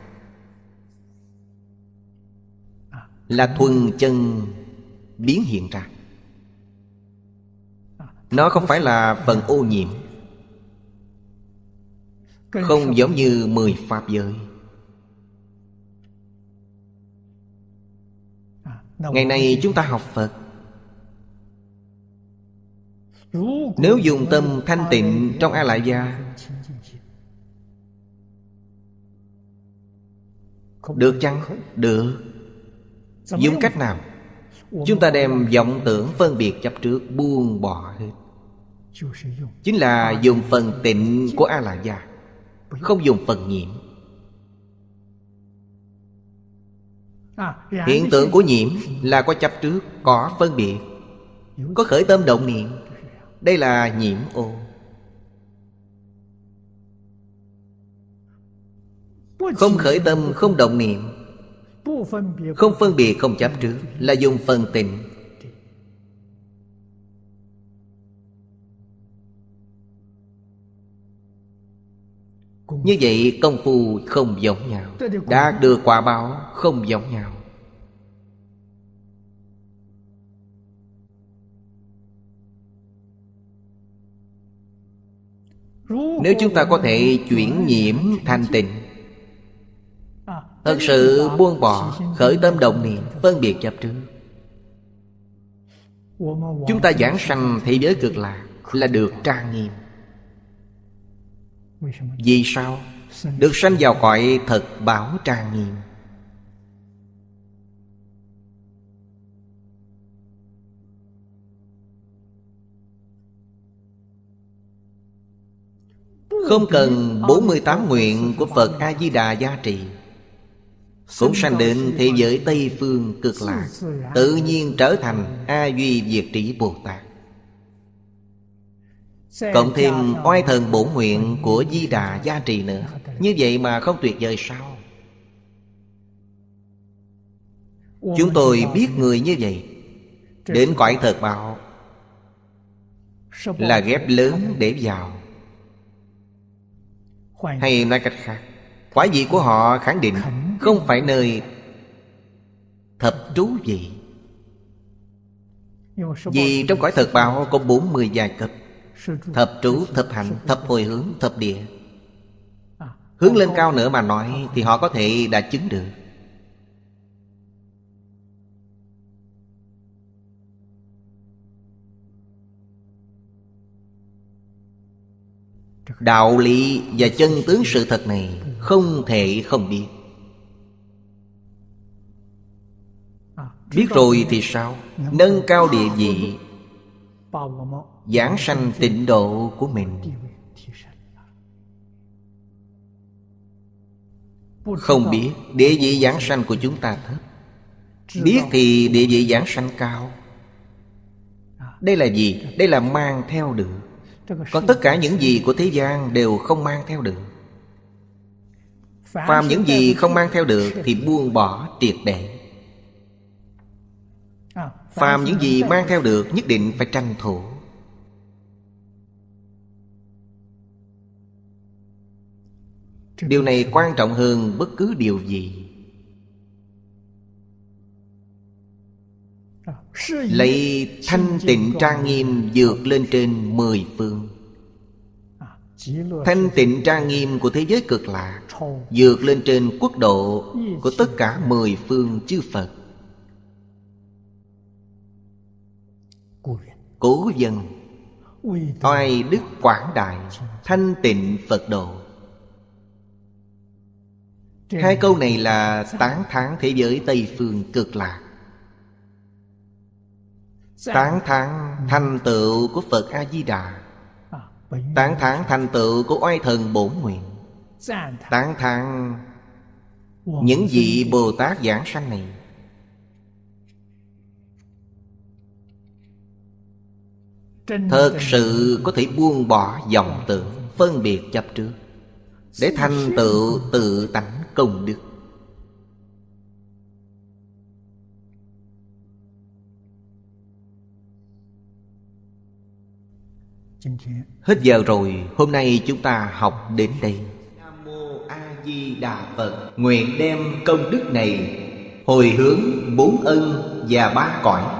là thuần chân biến hiện ra nó không phải là phần ô nhiễm không giống như mười pháp giới ngày nay chúng ta học phật nếu dùng tâm thanh tịnh trong a lại gia được chăng được dùng cách nào chúng ta đem vọng tưởng phân biệt chấp trước buông bỏ hết chính là dùng phần tịnh của a la gia không dùng phần nhiễm hiện tượng của nhiễm là có chấp trước có phân biệt có khởi tâm động niệm đây là nhiễm ô không khởi tâm không động niệm không phân biệt không chấp trước là dùng phần tịnh. Như vậy công phu không giống nhau Đã được quả báo không giống nhau Nếu chúng ta có thể chuyển nhiễm thanh tịnh Thật sự buông bỏ Khởi tâm động niệm Phân biệt chấp trước Chúng ta giảng sanh thế giới cực lạc Là được trang nghiêm vì sao? Được sanh vào cõi thật bảo trang nghiêm Không cần 48 nguyện của Phật A-di-đà gia trì Cũng sanh định thế giới Tây Phương cực lạc Tự nhiên trở thành A-duy Việt Trí Bồ Tát Cộng thêm oai thần bổ nguyện của Di Đà gia trì nữa Như vậy mà không tuyệt vời sao Chúng tôi biết người như vậy Đến cõi thật bảo Là ghép lớn để vào Hay nói cách khác Quả gì của họ khẳng định Không phải nơi Thập trú gì. Vì trong cõi thật bào có 40 dài cấp Thập trú, thập hạnh, thập hồi hướng, thập địa à, Hướng lên cao nữa mà nói Thì họ có thể đã chứng được Đạo lý và chân tướng sự thật này Không thể không biết à, Biết rồi thì sao Nâng cao địa vị giảng sanh tịnh độ của mình không biết địa vị giảng sanh của chúng ta thấp biết thì địa vị giảng sanh cao đây là gì đây là mang theo được còn tất cả những gì của thế gian đều không mang theo được phàm những gì không mang theo được thì buông bỏ triệt để phàm những gì mang theo được nhất định phải tranh thủ điều này quan trọng hơn bất cứ điều gì lấy thanh tịnh trang nghiêm dược lên trên mười phương thanh tịnh trang nghiêm của thế giới cực lạc dược lên trên quốc độ của tất cả mười phương chư phật cố dân oai đức quảng đại thanh tịnh phật độ hai câu này là tán thán thế giới tây phương cực lạc tán thán thành tựu của phật a di đà tán thán thành tựu của oai thần bổn nguyện tán thán những vị bồ tát giảng sanh này Thật sự có thể buông bỏ dòng tưởng Phân biệt chấp trước Để thành tựu tự tánh công đức Hết giờ rồi, hôm nay chúng ta học đến đây. Nam mô A Di Đà Phật, nguyện đem công đức này hồi hướng bốn ân và ba cõi